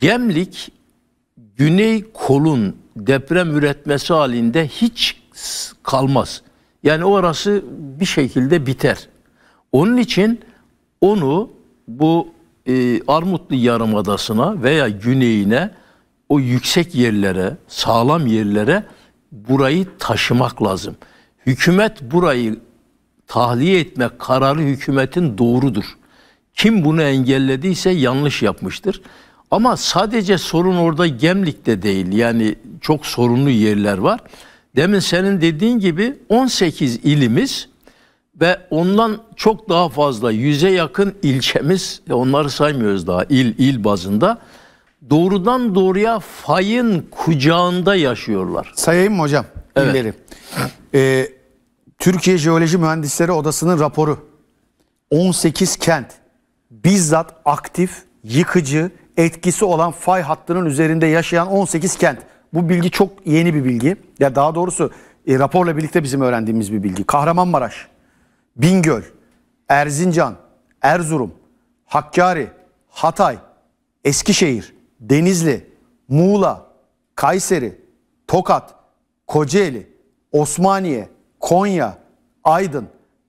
B: Gemlik güney kolun deprem üretmesi halinde hiç kalmaz. Yani orası bir şekilde biter. Onun için onu bu e, Armutlu Yarımadası'na veya güneyine o yüksek yerlere, sağlam yerlere burayı taşımak lazım. Hükümet burayı tahliye etmek kararı hükümetin doğrudur. Kim bunu engellediyse yanlış yapmıştır. Ama sadece sorun orada Gemlik'te değil. Yani çok sorunlu yerler var. Demin senin dediğin gibi 18 ilimiz ve ondan çok daha fazla yüze yakın ilçemiz onları saymıyoruz daha il il bazında doğrudan doğruya fayın kucağında yaşıyorlar. Sayayım mı hocam? Evet. Ee,
A: Türkiye Jeoloji Mühendisleri Odası'nın raporu 18 kent bizzat aktif yıkıcı etkisi olan fay hattının üzerinde yaşayan 18 kent. Bu bilgi çok yeni bir bilgi. Ya daha doğrusu e, raporla birlikte bizim öğrendiğimiz bir bilgi. Kahramanmaraş, Bingöl, Erzincan, Erzurum, Hakkari, Hatay, Eskişehir, Denizli, Muğla, Kayseri, Tokat, Kocaeli, Osmaniye, Konya, Aydın,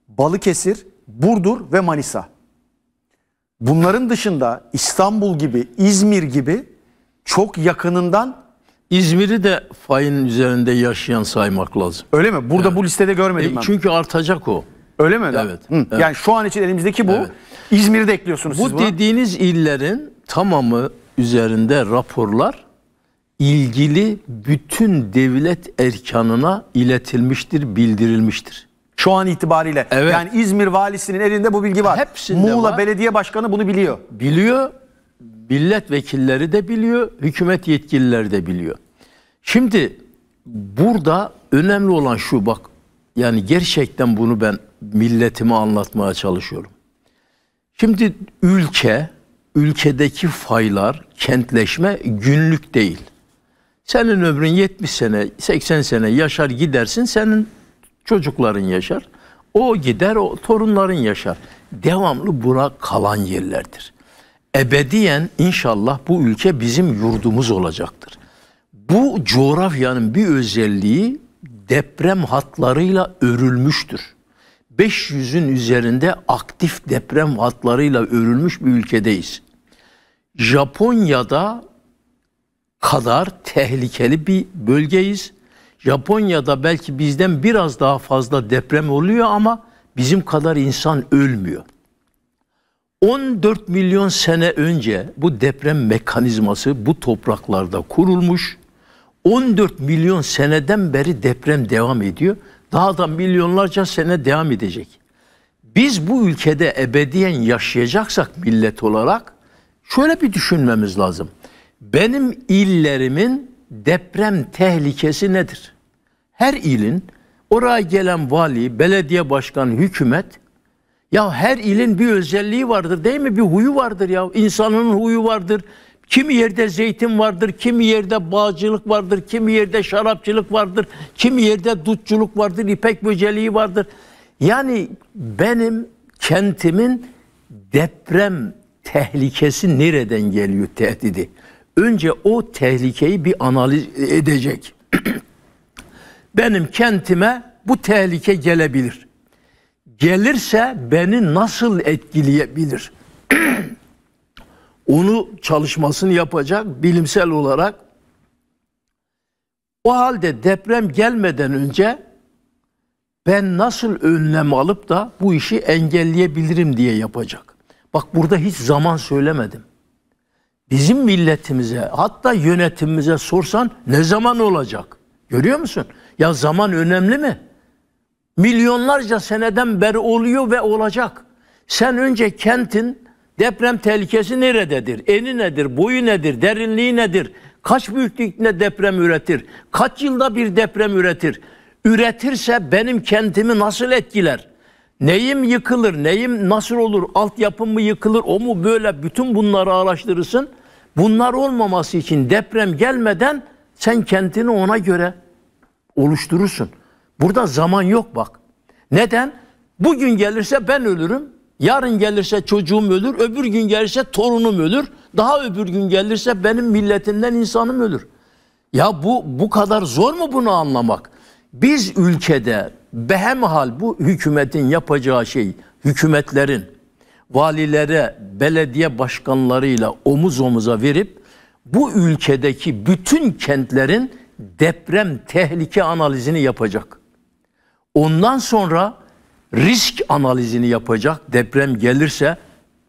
A: Balıkesir, Burdur ve Manisa. Bunların dışında İstanbul gibi, İzmir gibi çok yakınından İzmir'i
B: de fayın üzerinde yaşayan
A: saymak lazım. Öyle mi? Burada evet. bu listede görmedim e, ben. Çünkü
B: artacak o. Öyle mi? Evet.
A: Hı. evet. Yani şu an
B: için elimizdeki bu. Evet. İzmir'i de ekliyorsunuz bu siz buna. Bu dediğiniz illerin tamamı üzerinde raporlar ilgili bütün devlet erkanına iletilmiştir, bildirilmiştir. Şu an itibariyle. Evet. Yani İzmir valisinin elinde bu bilgi var. Hepsinde Muğla var. belediye başkanı bunu biliyor. Biliyor. Milletvekilleri de biliyor. Hükümet yetkilileri de biliyor. Şimdi burada önemli olan şu bak. Yani gerçekten bunu ben milletime anlatmaya çalışıyorum. Şimdi ülke, ülkedeki faylar, kentleşme günlük değil. Senin ömrün 70 sene, 80 sene yaşar gidersin. Senin Çocukların yaşar. O gider, o torunların yaşar. Devamlı bura kalan yerlerdir. Ebediyen inşallah bu ülke bizim yurdumuz olacaktır. Bu coğrafyanın bir özelliği deprem hatlarıyla örülmüştür. 500'ün üzerinde aktif deprem hatlarıyla örülmüş bir ülkedeyiz. Japonya'da kadar tehlikeli bir bölgeyiz. Japonya'da belki bizden biraz daha fazla deprem oluyor ama bizim kadar insan ölmüyor. 14 milyon sene önce bu deprem mekanizması bu topraklarda kurulmuş. 14 milyon seneden beri deprem devam ediyor. Daha da milyonlarca sene devam edecek. Biz bu ülkede ebediyen yaşayacaksak millet olarak şöyle bir düşünmemiz lazım. Benim illerimin deprem tehlikesi nedir? Her ilin oraya gelen vali, belediye başkanı, hükümet ya her ilin bir özelliği vardır değil mi? Bir huyu vardır ya. İnsanın huyu vardır. Kimi yerde zeytin vardır, kimi yerde bağcılık vardır, kimi yerde şarapçılık vardır, kimi yerde dutçuluk vardır, ipek böceliği vardır. Yani benim kentimin deprem tehlikesi nereden geliyor tehdidi? önce o tehlikeyi bir analiz edecek. [CLEARS THROAT] Benim kentime bu tehlike gelebilir. Gelirse beni nasıl etkileyebilir? [CLEARS THROAT] Onu çalışmasını yapacak bilimsel olarak. O halde deprem gelmeden önce ben nasıl önlem alıp da bu işi engelleyebilirim diye yapacak. Bak burada hiç zaman söylemedim bizim milletimize hatta yönetimimize sorsan ne zaman olacak? Görüyor musun? Ya zaman önemli mi? Milyonlarca seneden beri oluyor ve olacak. Sen önce kentin deprem tehlikesi nerededir? Eni nedir? Boyu nedir? Derinliği nedir? Kaç büyüklükte deprem üretir? Kaç yılda bir deprem üretir? Üretirse benim kentimi nasıl etkiler? Neyim yıkılır, neyim nasıl olur, altyapım mı yıkılır, o mu böyle bütün bunları araştırırsın. Bunlar olmaması için deprem gelmeden sen kentini ona göre oluşturursun. Burada zaman yok bak. Neden? Bugün gelirse ben ölürüm. Yarın gelirse çocuğum ölür. Öbür gün gelirse torunum ölür. Daha öbür gün gelirse benim milletimden insanım ölür. Ya bu bu kadar zor mu bunu anlamak? Biz ülkede behemhal bu hükümetin yapacağı şey hükümetlerin valilere, belediye başkanlarıyla omuz omuza verip bu ülkedeki bütün kentlerin deprem tehlike analizini yapacak. Ondan sonra risk analizini yapacak. Deprem gelirse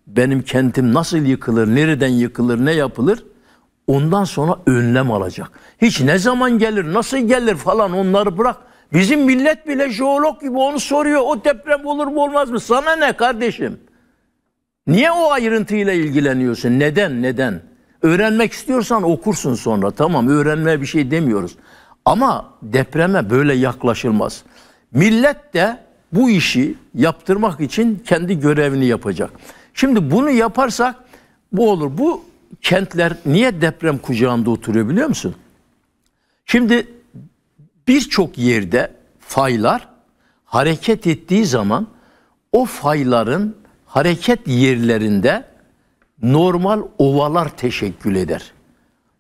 B: benim kentim nasıl yıkılır, nereden yıkılır, ne yapılır? Ondan sonra önlem alacak. Hiç ne zaman gelir, nasıl gelir falan onları bırak. Bizim millet bile jeolog gibi onu soruyor. O deprem olur mu olmaz mı? Sana ne kardeşim? Niye o ayrıntıyla ilgileniyorsun? Neden? Neden? Öğrenmek istiyorsan okursun sonra. Tamam öğrenmeye bir şey demiyoruz. Ama depreme böyle yaklaşılmaz. Millet de bu işi yaptırmak için kendi görevini yapacak. Şimdi bunu yaparsak bu olur. Bu kentler niye deprem kucağında oturuyor biliyor musun? Şimdi birçok yerde faylar hareket ettiği zaman o fayların hareket yerlerinde normal ovalar teşekkül eder.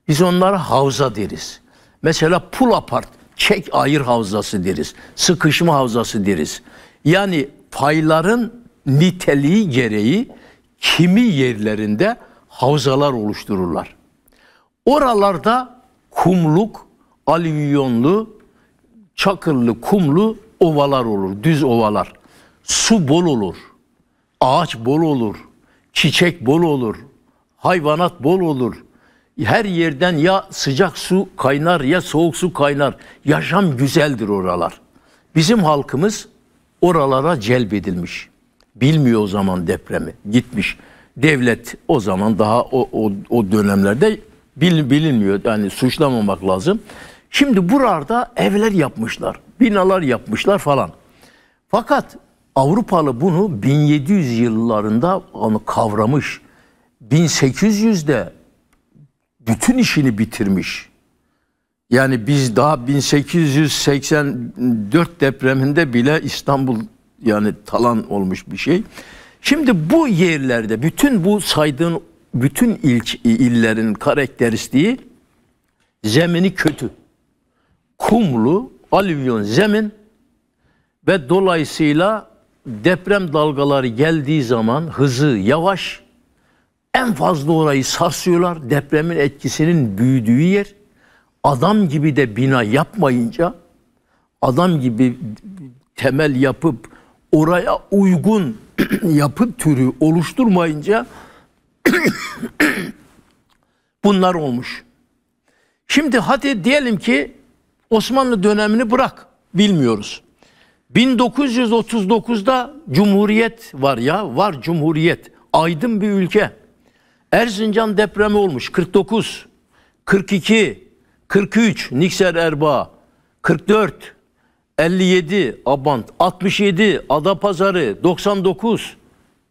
B: Biz onlara havza deriz. Mesela pull apart, çek ayır havzası deriz. Sıkışma havzası deriz. Yani fayların niteliği gereği kimi yerlerinde havzalar oluştururlar. Oralarda kumluk, alüvyonlu Çakıllı, kumlu ovalar olur, düz ovalar. Su bol olur, ağaç bol olur, çiçek bol olur, hayvanat bol olur. Her yerden ya sıcak su kaynar ya soğuk su kaynar. Yaşam güzeldir oralar. Bizim halkımız oralara celbedilmiş. Bilmiyor o zaman depremi. Gitmiş. Devlet o zaman daha o, o, o dönemlerde bil, bilinmiyor. Yani suçlamamak lazım. Şimdi burada evler yapmışlar, binalar yapmışlar falan. Fakat Avrupalı bunu 1700 yıllarında onu kavramış. 1800'de bütün işini bitirmiş. Yani biz daha 1884 depreminde bile İstanbul yani talan olmuş bir şey. Şimdi bu yerlerde bütün bu saydığın bütün ilç, illerin karakteristiği zemini kötü kumlu, alüvyon zemin ve dolayısıyla deprem dalgaları geldiği zaman hızı yavaş en fazla orayı sarsıyorlar. Depremin etkisinin büyüdüğü yer adam gibi de bina yapmayınca adam gibi temel yapıp oraya uygun [CLEARS THROAT] yapı türü oluşturmayınca [CLEARS THROAT] bunlar olmuş. Şimdi hadi diyelim ki Osmanlı dönemini bırak bilmiyoruz. 1939'da Cumhuriyet var ya var Cumhuriyet aydın bir ülke. Erzincan depremi olmuş 49, 42, 43 Nikser Erbaa, 44, 57 Abant, 67 Ada Pazarı, 99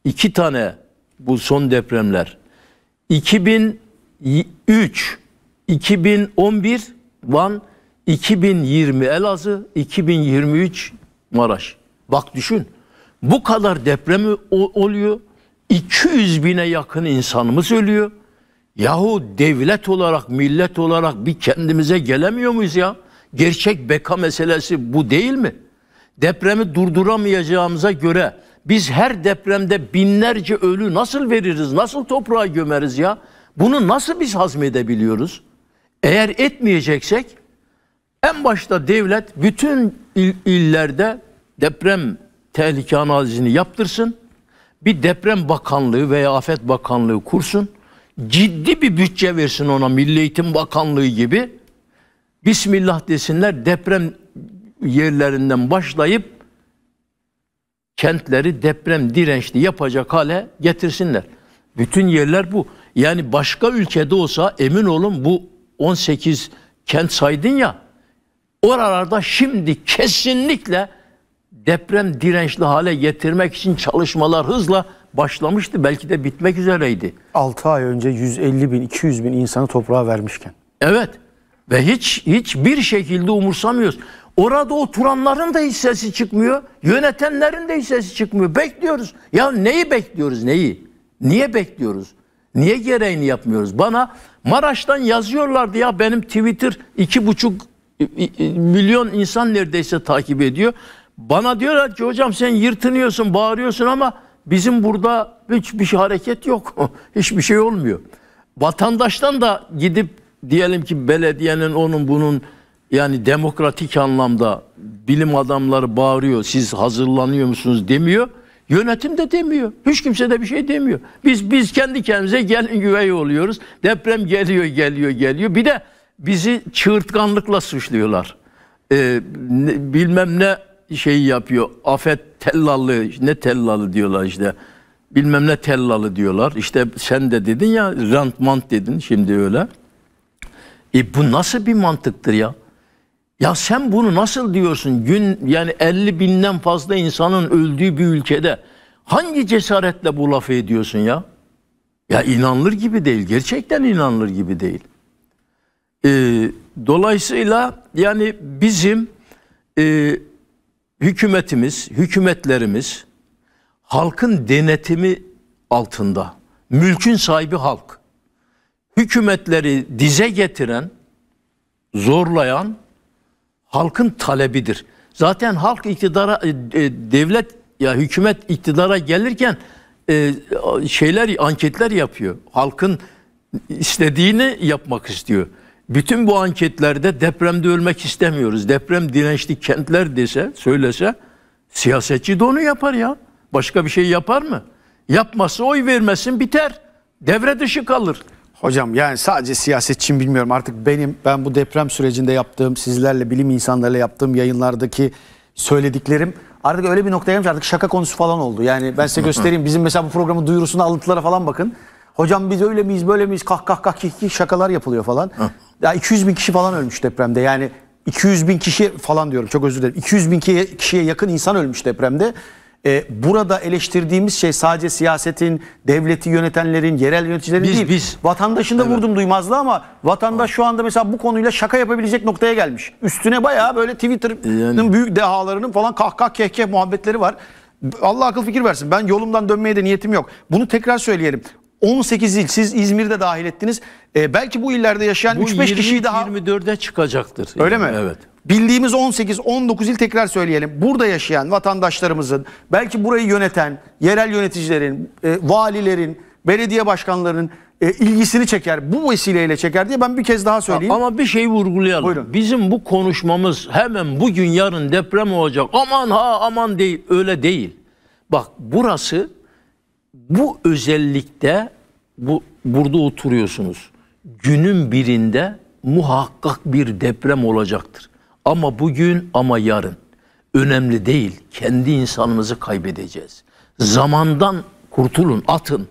B: iki tane bu son depremler. 2003, 2011 Van, 2020 Elazığ, 2023 Maraş. Bak düşün. Bu kadar depremi oluyor. 200 bine yakın insanımız ölüyor. Yahu devlet olarak, millet olarak bir kendimize gelemiyor muyuz ya? Gerçek beka meselesi bu değil mi? Depremi durduramayacağımıza göre biz her depremde binlerce ölü nasıl veririz, nasıl toprağa gömeriz ya? Bunu nasıl biz hazmedebiliyoruz? Eğer etmeyeceksek en başta devlet bütün il, illerde deprem tehlike analizini yaptırsın. Bir deprem bakanlığı veya afet bakanlığı kursun. Ciddi bir bütçe versin ona Milli Eğitim Bakanlığı gibi. Bismillah desinler deprem yerlerinden başlayıp kentleri deprem dirençli yapacak hale getirsinler. Bütün yerler bu. Yani başka ülkede olsa emin olun bu 18 kent saydın ya Oralarda şimdi kesinlikle deprem dirençli hale getirmek için çalışmalar hızla başlamıştı. Belki de bitmek üzereydi.
A: 6 ay önce 150 bin, 200 bin insanı toprağa vermişken. Evet. Ve hiç hiçbir
B: şekilde umursamıyoruz. Orada oturanların da hissesi çıkmıyor. Yönetenlerin de hissesi çıkmıyor. Bekliyoruz. Ya neyi bekliyoruz neyi? Niye bekliyoruz? Niye gereğini yapmıyoruz? Bana Maraş'tan yazıyorlardı ya benim Twitter iki buçuk e, e, e, milyon insan neredeyse takip ediyor. Bana diyorlar ki hocam sen yırtınıyorsun, bağırıyorsun ama bizim burada hiçbir şey, hareket yok. [LAUGHS] hiçbir şey olmuyor. Vatandaştan da gidip diyelim ki belediyenin onun bunun yani demokratik anlamda bilim adamları bağırıyor. Siz hazırlanıyor musunuz demiyor. Yönetim de demiyor. Hiç kimse de bir şey demiyor. Biz biz kendi kendimize gelin güvey oluyoruz. Deprem geliyor, geliyor, geliyor. Bir de bizi çığırtkanlıkla suçluyorlar. Ee, bilmem ne şey yapıyor. Afet tellalı ne tellalı diyorlar işte. Bilmem ne tellalı diyorlar. İşte sen de dedin ya rantmant dedin şimdi öyle. E bu nasıl bir mantıktır ya? Ya sen bunu nasıl diyorsun? Gün yani 50 binden fazla insanın öldüğü bir ülkede hangi cesaretle bu lafı ediyorsun ya? Ya inanılır gibi değil. Gerçekten inanılır gibi değil. E, dolayısıyla yani bizim e, hükümetimiz, hükümetlerimiz halkın denetimi altında. Mülkün sahibi halk. Hükümetleri dize getiren, zorlayan halkın talebidir. Zaten halk iktidara, e, e, devlet ya hükümet iktidara gelirken e, şeyler, anketler yapıyor. Halkın istediğini yapmak istiyor bütün bu anketlerde depremde ölmek istemiyoruz. Deprem dirençli kentler dese, söylese siyasetçi de onu yapar
A: ya. Başka bir şey yapar mı? Yapmasa oy vermesin biter. Devre dışı kalır. Hocam yani sadece siyasetçim bilmiyorum artık benim ben bu deprem sürecinde yaptığım sizlerle bilim insanlarıyla yaptığım yayınlardaki söylediklerim artık öyle bir noktaya gelmiş artık şaka konusu falan oldu. Yani ben size göstereyim bizim mesela bu programın duyurusunda alıntılara falan bakın. Hocam biz öyle miyiz böyle miyiz kah kah kah kih şakalar yapılıyor falan. Hı. Ya 200 bin kişi falan ölmüş depremde yani 200 bin kişi falan diyorum çok özür dilerim. 200 bin kişiye yakın insan ölmüş depremde. Ee, burada eleştirdiğimiz şey sadece siyasetin, devleti yönetenlerin, yerel yöneticilerin biz, değil. Biz. Vatandaşın da evet. vurdum duymazlığı ama vatandaş şu anda mesela bu konuyla şaka yapabilecek noktaya gelmiş. Üstüne bayağı böyle Twitter'ın yani. büyük dehalarının falan kahkah kehkeh muhabbetleri var. Allah akıl fikir versin. Ben yolumdan dönmeye de niyetim yok. Bunu tekrar söyleyelim. 18 il siz İzmir'de dahil ettiniz. E, belki bu illerde yaşayan 3-5 kişiyi daha... 24'e
B: çıkacaktır.
A: Öyle mi? Evet. Bildiğimiz 18-19 il tekrar söyleyelim. Burada yaşayan vatandaşlarımızın, belki burayı yöneten yerel yöneticilerin, e, valilerin, belediye başkanlarının e, ilgisini çeker. Bu vesileyle çeker diye ben bir kez daha söyleyeyim. Ama bir şey vurgulayalım. Buyurun. Bizim
B: bu konuşmamız hemen bugün yarın deprem olacak. Aman ha aman değil. Öyle değil. Bak burası bu özellikte bu burada oturuyorsunuz. Günün birinde muhakkak bir deprem olacaktır. Ama bugün ama yarın. Önemli değil. Kendi insanımızı kaybedeceğiz. Zamandan kurtulun, atın.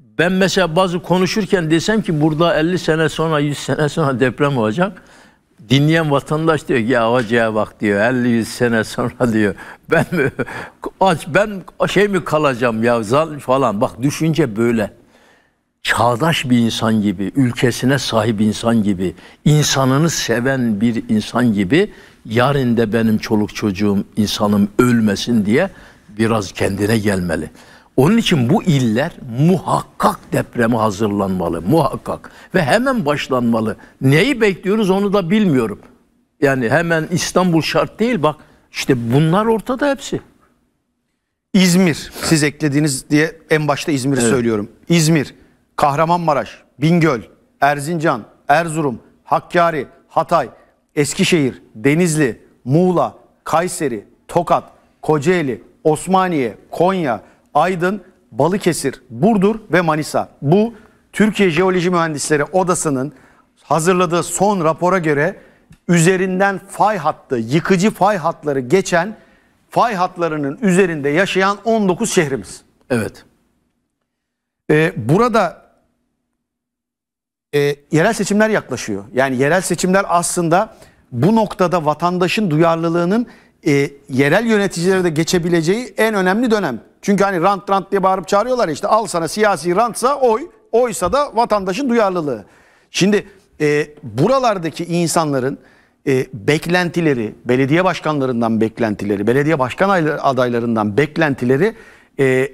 B: Ben mesela bazı konuşurken desem ki burada 50 sene sonra 100 sene sonra deprem olacak dinleyen vatandaş diyor ki ya hocaya bak diyor 50-100 sene sonra [LAUGHS] diyor ben mi aç ben şey mi kalacağım ya zal falan bak düşünce böyle çağdaş bir insan gibi, ülkesine sahip insan gibi, insanını seven bir insan gibi yarın da benim çoluk çocuğum, insanım ölmesin diye biraz kendine gelmeli. Onun için bu iller muhakkak depreme hazırlanmalı, muhakkak. Ve hemen başlanmalı. Neyi bekliyoruz onu da bilmiyorum. Yani hemen İstanbul şart değil bak. işte bunlar ortada hepsi.
A: İzmir, siz eklediğiniz diye en başta İzmir'i evet. söylüyorum. İzmir, Kahramanmaraş, Bingöl, Erzincan, Erzurum, Hakkari, Hatay, Eskişehir, Denizli, Muğla, Kayseri, Tokat, Kocaeli, Osmaniye, Konya, Aydın, Balıkesir, Burdur ve Manisa. Bu Türkiye Jeoloji Mühendisleri Odası'nın hazırladığı son rapora göre üzerinden fay hattı, yıkıcı fay hatları geçen fay hatlarının üzerinde yaşayan 19 şehrimiz. Evet. Ee, burada e, yerel seçimler yaklaşıyor. Yani yerel seçimler aslında bu noktada vatandaşın duyarlılığının e, yerel yöneticilere de geçebileceği en önemli dönem. Çünkü hani rant rant diye bağırıp çağırıyorlar işte al sana siyasi rantsa oy, oysa da vatandaşın duyarlılığı. Şimdi e, buralardaki insanların e, beklentileri, belediye başkanlarından beklentileri, belediye başkan adaylarından beklentileri e,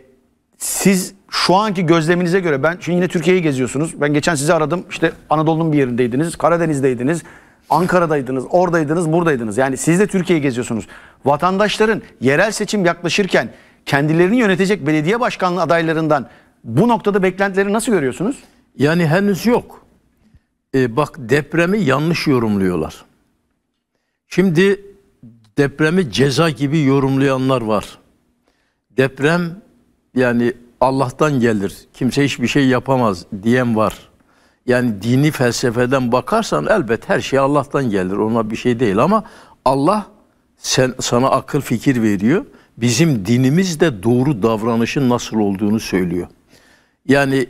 A: siz şu anki gözleminize göre ben şimdi yine Türkiye'yi geziyorsunuz. Ben geçen sizi aradım işte Anadolu'nun bir yerindeydiniz, Karadeniz'deydiniz, Ankara'daydınız, oradaydınız, buradaydınız. Yani siz de Türkiye'yi geziyorsunuz. Vatandaşların yerel seçim yaklaşırken kendilerini yönetecek belediye başkanlığı adaylarından bu noktada beklentileri nasıl görüyorsunuz? Yani henüz yok. Ee, bak depremi yanlış yorumluyorlar.
B: Şimdi depremi ceza gibi yorumlayanlar var. Deprem yani Allah'tan gelir. Kimse hiçbir şey yapamaz diyen var. Yani dini felsefeden bakarsan elbet her şey Allah'tan gelir. Ona bir şey değil ama Allah sen sana akıl fikir veriyor. Bizim dinimiz de doğru davranışın nasıl olduğunu söylüyor. Yani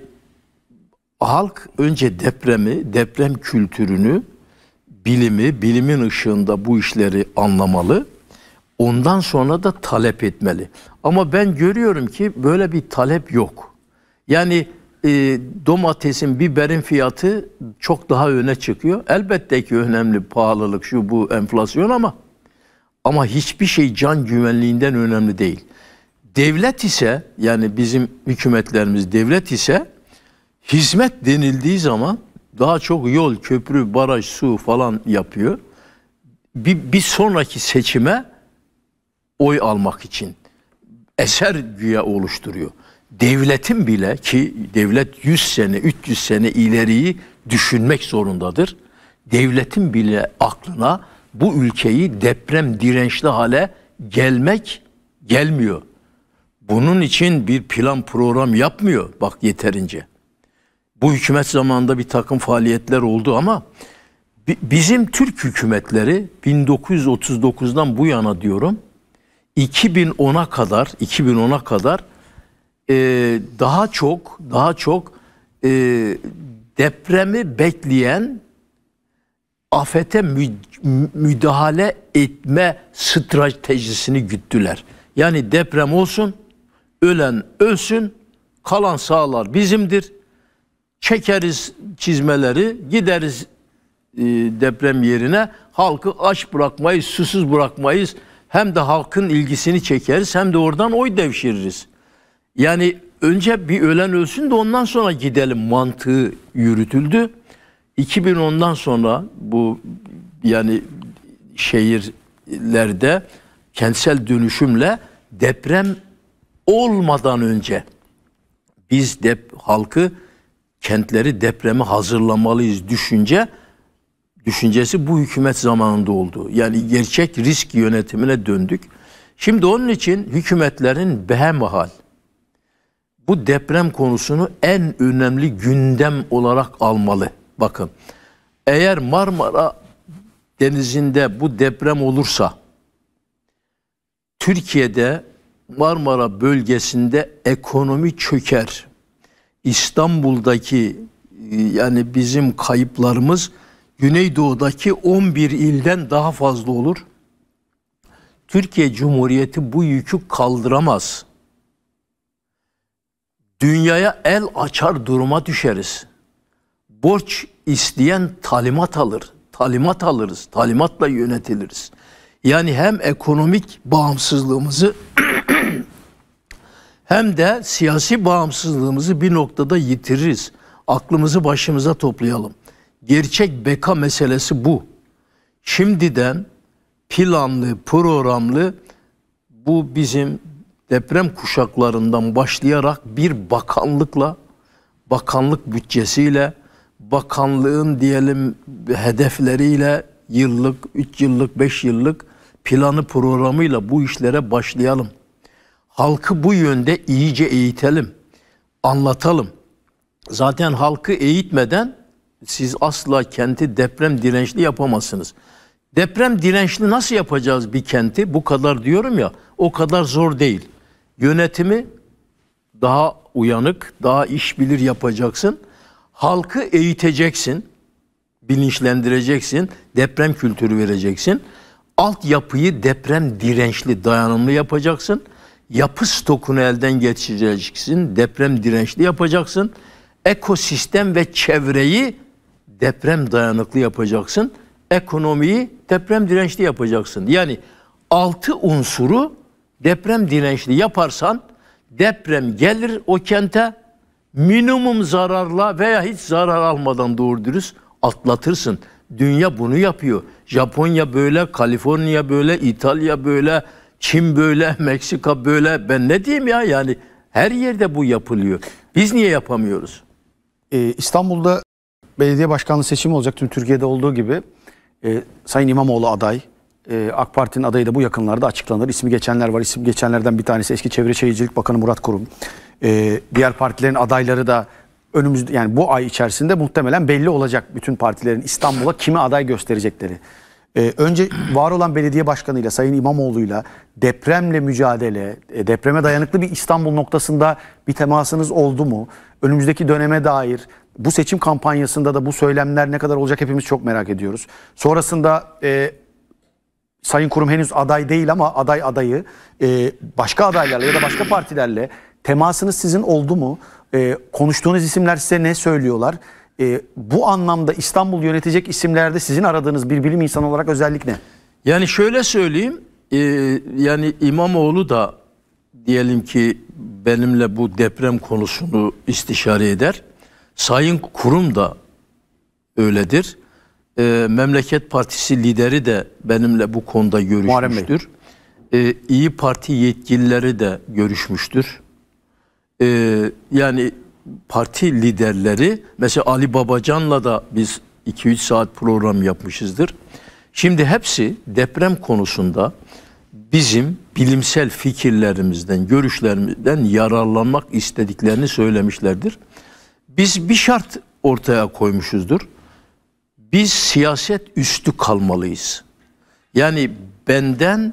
B: halk önce depremi, deprem kültürünü, bilimi, bilimin ışığında bu işleri anlamalı. Ondan sonra da talep etmeli. Ama ben görüyorum ki böyle bir talep yok. Yani e, domatesin, biberin fiyatı çok daha öne çıkıyor. Elbette ki önemli pahalılık şu bu enflasyon ama ama hiçbir şey can güvenliğinden önemli değil. Devlet ise yani bizim hükümetlerimiz devlet ise hizmet denildiği zaman daha çok yol, köprü, baraj, su falan yapıyor. Bir, bir sonraki seçime oy almak için eser güya oluşturuyor. Devletin bile ki devlet 100 sene, 300 sene ileriyi düşünmek zorundadır. Devletin bile aklına bu ülkeyi deprem dirençli hale gelmek gelmiyor. Bunun için bir plan program yapmıyor bak yeterince. Bu hükümet zamanında bir takım faaliyetler oldu ama bizim Türk hükümetleri 1939'dan bu yana diyorum 2010'a kadar 2010'a kadar e, daha çok daha çok e, depremi bekleyen afete müdahale etme stratejisini güttüler. Yani deprem olsun, ölen ölsün, kalan sağlar bizimdir. Çekeriz çizmeleri, gideriz e, deprem yerine. Halkı aç bırakmayız, susuz bırakmayız. Hem de halkın ilgisini çekeriz hem de oradan oy devşiririz. Yani önce bir ölen ölsün de ondan sonra gidelim mantığı yürütüldü. 2010'dan sonra bu yani şehirlerde kentsel dönüşümle deprem olmadan önce biz dep halkı kentleri depremi hazırlamalıyız düşünce düşüncesi bu hükümet zamanında oldu. Yani gerçek risk yönetimine döndük. Şimdi onun için hükümetlerin behemahal bu deprem konusunu en önemli gündem olarak almalı. Bakın eğer Marmara Denizi'nde bu deprem olursa Türkiye'de Marmara bölgesinde ekonomi çöker. İstanbul'daki e, yani bizim kayıplarımız Güneydoğu'daki 11 ilden daha fazla olur. Türkiye Cumhuriyeti bu yükü kaldıramaz. Dünyaya el açar duruma düşeriz borç isteyen talimat alır. Talimat alırız. Talimatla yönetiliriz. Yani hem ekonomik bağımsızlığımızı [CLEARS THROAT] hem de siyasi bağımsızlığımızı bir noktada yitiririz. Aklımızı başımıza toplayalım. Gerçek beka meselesi bu. Şimdiden planlı, programlı bu bizim deprem kuşaklarından başlayarak bir bakanlıkla, bakanlık bütçesiyle, bakanlığın diyelim hedefleriyle yıllık, 3 yıllık, 5 yıllık planı programıyla bu işlere başlayalım. Halkı bu yönde iyice eğitelim, anlatalım. Zaten halkı eğitmeden siz asla kenti deprem dirençli yapamazsınız. Deprem dirençli nasıl yapacağız bir kenti? Bu kadar diyorum ya, o kadar zor değil. Yönetimi daha uyanık, daha iş bilir yapacaksın.'' halkı eğiteceksin, bilinçlendireceksin, deprem kültürü vereceksin. Altyapıyı deprem dirençli, dayanımlı yapacaksın. Yapı stokunu elden geçireceksin, deprem dirençli yapacaksın. Ekosistem ve çevreyi deprem dayanıklı yapacaksın. Ekonomiyi deprem dirençli yapacaksın. Yani altı unsuru deprem dirençli yaparsan deprem gelir o kente minimum zararla veya hiç zarar almadan doğru dürüst atlatırsın. Dünya bunu yapıyor. Japonya böyle, Kaliforniya böyle, İtalya böyle, Çin böyle, [LAUGHS] Meksika böyle. Ben ne diyeyim ya yani her yerde bu yapılıyor. Biz niye yapamıyoruz? Ee,
A: İstanbul'da belediye başkanlığı seçimi olacak tüm Türkiye'de olduğu gibi. E, Sayın İmamoğlu aday. E, AK Parti'nin adayı da bu yakınlarda açıklanır. İsmi geçenler var. İsim geçenlerden bir tanesi eski Çevre Şehircilik Bakanı Murat Kurum e, diğer partilerin adayları da önümüzde yani bu ay içerisinde muhtemelen belli olacak bütün partilerin İstanbul'a kime aday gösterecekleri. Ee, önce var olan belediye başkanıyla Sayın İmamoğlu'yla depremle mücadele, e, depreme dayanıklı bir İstanbul noktasında bir temasınız oldu mu? Önümüzdeki döneme dair bu seçim kampanyasında da bu söylemler ne kadar olacak hepimiz çok merak ediyoruz. Sonrasında e, Sayın Kurum henüz aday değil ama aday adayı e, başka adaylarla ya da başka partilerle Temasınız sizin oldu mu? E, konuştuğunuz isimler size ne söylüyorlar? E, bu anlamda İstanbul yönetecek isimlerde sizin aradığınız bir bilim insanı olarak özellik ne? Yani şöyle söyleyeyim. E, yani İmamoğlu da
B: diyelim ki benimle bu deprem konusunu istişare eder. Sayın Kurum da öyledir. E, Memleket Partisi lideri de benimle bu konuda görüşmüştür. E, İyi Parti yetkilileri de görüşmüştür e, yani parti liderleri mesela Ali Babacan'la da biz 2-3 saat program yapmışızdır. Şimdi hepsi deprem konusunda bizim bilimsel fikirlerimizden, görüşlerimizden yararlanmak istediklerini söylemişlerdir. Biz bir şart ortaya koymuşuzdur. Biz siyaset üstü kalmalıyız. Yani benden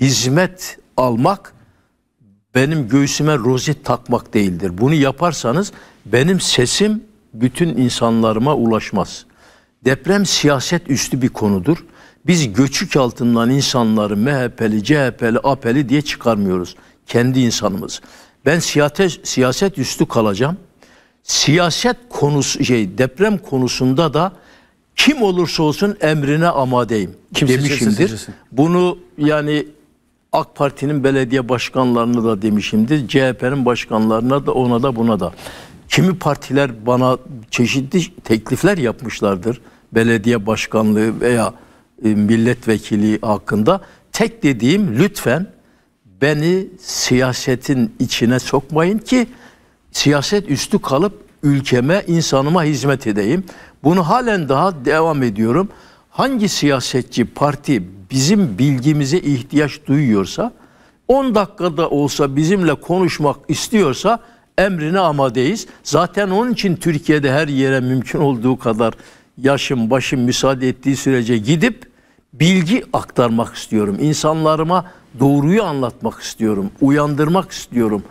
B: hizmet almak benim göğsüme rozet takmak değildir. Bunu yaparsanız benim sesim bütün insanlarıma ulaşmaz. Deprem siyaset üstü bir konudur. Biz göçük altından insanları MHP'li, CHP'li, AP'li diye çıkarmıyoruz. Kendi insanımız. Ben siyaset, siyaset üstü kalacağım. Siyaset konusu şey deprem konusunda da kim olursa olsun emrine amadeyim Kimse demişimdir. Bunu yani AK Parti'nin belediye başkanlarını da demişimdir. CHP'nin başkanlarına da ona da buna da. Kimi partiler bana çeşitli teklifler yapmışlardır. Belediye başkanlığı veya e, milletvekili hakkında. Tek dediğim lütfen beni siyasetin içine sokmayın ki siyaset üstü kalıp ülkeme, insanıma hizmet edeyim. Bunu halen daha devam ediyorum. Hangi siyasetçi, parti bizim bilgimize ihtiyaç duyuyorsa, 10 dakikada olsa bizimle konuşmak istiyorsa emrine amadeyiz. Zaten onun için Türkiye'de her yere mümkün olduğu kadar yaşım başım müsaade ettiği sürece gidip bilgi aktarmak istiyorum. İnsanlarıma doğruyu anlatmak istiyorum. Uyandırmak istiyorum.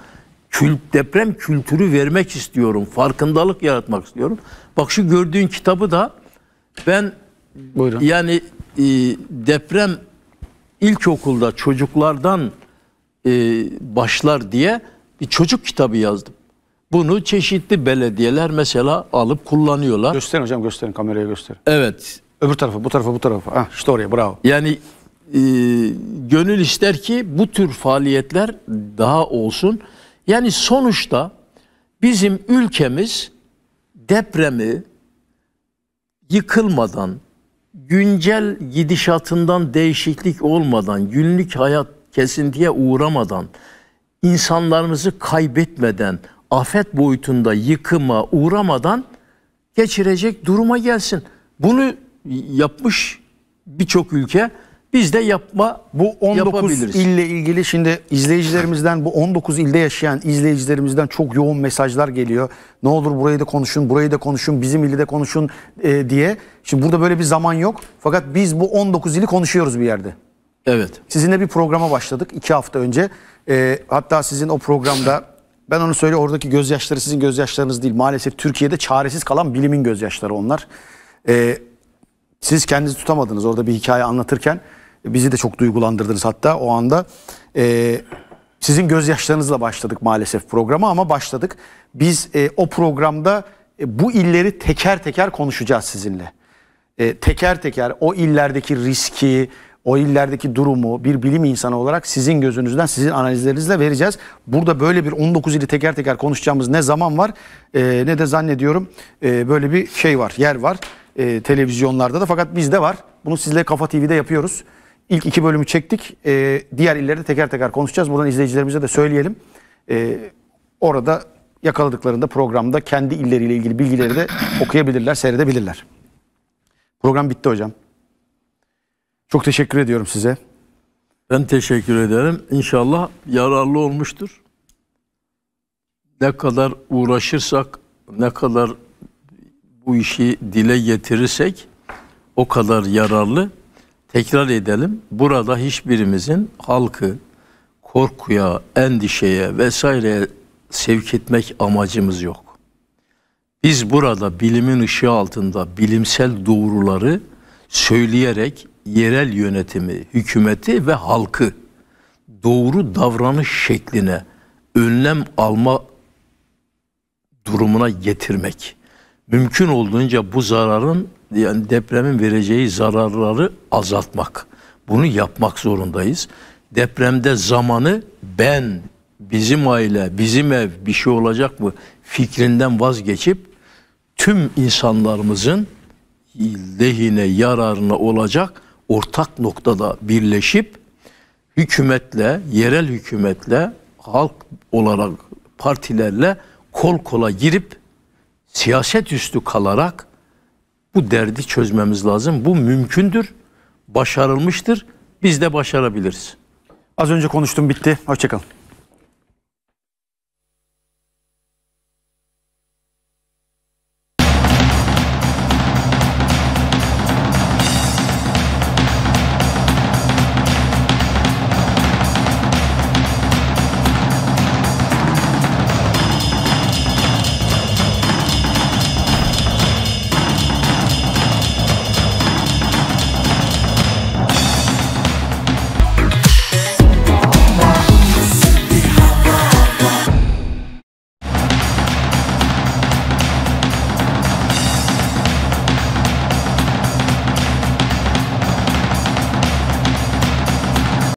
B: Kült, deprem kültürü vermek istiyorum. Farkındalık yaratmak istiyorum. Bak şu gördüğün kitabı da ben Buyurun. yani e, deprem ilkokulda çocuklardan e, başlar diye bir çocuk kitabı yazdım. Bunu çeşitli belediyeler mesela alıp kullanıyorlar. Gösterin hocam gösterin kameraya gösterin. Evet. Öbür tarafa bu tarafa bu tarafa. Ah, işte oraya bravo. Yani e, gönül ister ki bu tür faaliyetler daha olsun. Yani sonuçta bizim ülkemiz depremi yıkılmadan, güncel gidişatından değişiklik olmadan, günlük hayat kesintiye uğramadan, insanlarımızı kaybetmeden, afet boyutunda yıkıma uğramadan geçirecek duruma gelsin. Bunu yapmış birçok ülke
A: biz de yapma bu 19 ille ilgili şimdi izleyicilerimizden bu 19 ilde yaşayan izleyicilerimizden çok yoğun mesajlar geliyor. Ne olur burayı da konuşun, burayı da konuşun, bizim ili de konuşun e, diye. Şimdi burada böyle bir zaman yok. Fakat biz bu 19 ili konuşuyoruz bir yerde. Evet. Sizinle bir programa başladık iki hafta önce. E, hatta sizin o programda ben onu söyle oradaki gözyaşları sizin gözyaşlarınız değil. Maalesef Türkiye'de çaresiz kalan bilimin gözyaşları onlar. E, siz kendinizi tutamadınız orada bir hikaye anlatırken. Bizi de çok duygulandırdınız hatta o anda. E, sizin gözyaşlarınızla başladık maalesef programa ama başladık. Biz e, o programda e, bu illeri teker teker konuşacağız sizinle. E, teker teker o illerdeki riski, o illerdeki durumu bir bilim insanı olarak sizin gözünüzden, sizin analizlerinizle vereceğiz. Burada böyle bir 19 ili teker teker konuşacağımız ne zaman var e, ne de zannediyorum e, böyle bir şey var, yer var. E, televizyonlarda da fakat bizde var. Bunu sizle Kafa TV'de yapıyoruz. İlk iki bölümü çektik. E, diğer illerde teker teker konuşacağız. Buradan izleyicilerimize de söyleyelim. E, orada yakaladıklarında programda kendi illeriyle ilgili bilgileri de okuyabilirler, seyredebilirler. Program bitti hocam. Çok teşekkür ediyorum size. Ben teşekkür ederim. İnşallah yararlı olmuştur.
B: Ne kadar uğraşırsak, ne kadar bu işi dile getirirsek o kadar yararlı tekrar edelim. Burada hiçbirimizin halkı korkuya, endişeye vesaireye sevk etmek amacımız yok. Biz burada bilimin ışığı altında bilimsel doğruları söyleyerek yerel yönetimi, hükümeti ve halkı doğru davranış şekline önlem alma durumuna getirmek mümkün olduğunca bu zararın yani depremin vereceği zararları azaltmak. Bunu yapmak zorundayız. Depremde zamanı ben, bizim aile, bizim ev bir şey olacak mı fikrinden vazgeçip tüm insanlarımızın lehine, yararına olacak ortak noktada birleşip hükümetle, yerel hükümetle, halk olarak partilerle kol kola girip siyaset üstü kalarak bu derdi çözmemiz lazım. Bu mümkündür, başarılmıştır. Biz de başarabiliriz. Az önce konuştum bitti. Hoşçakalın.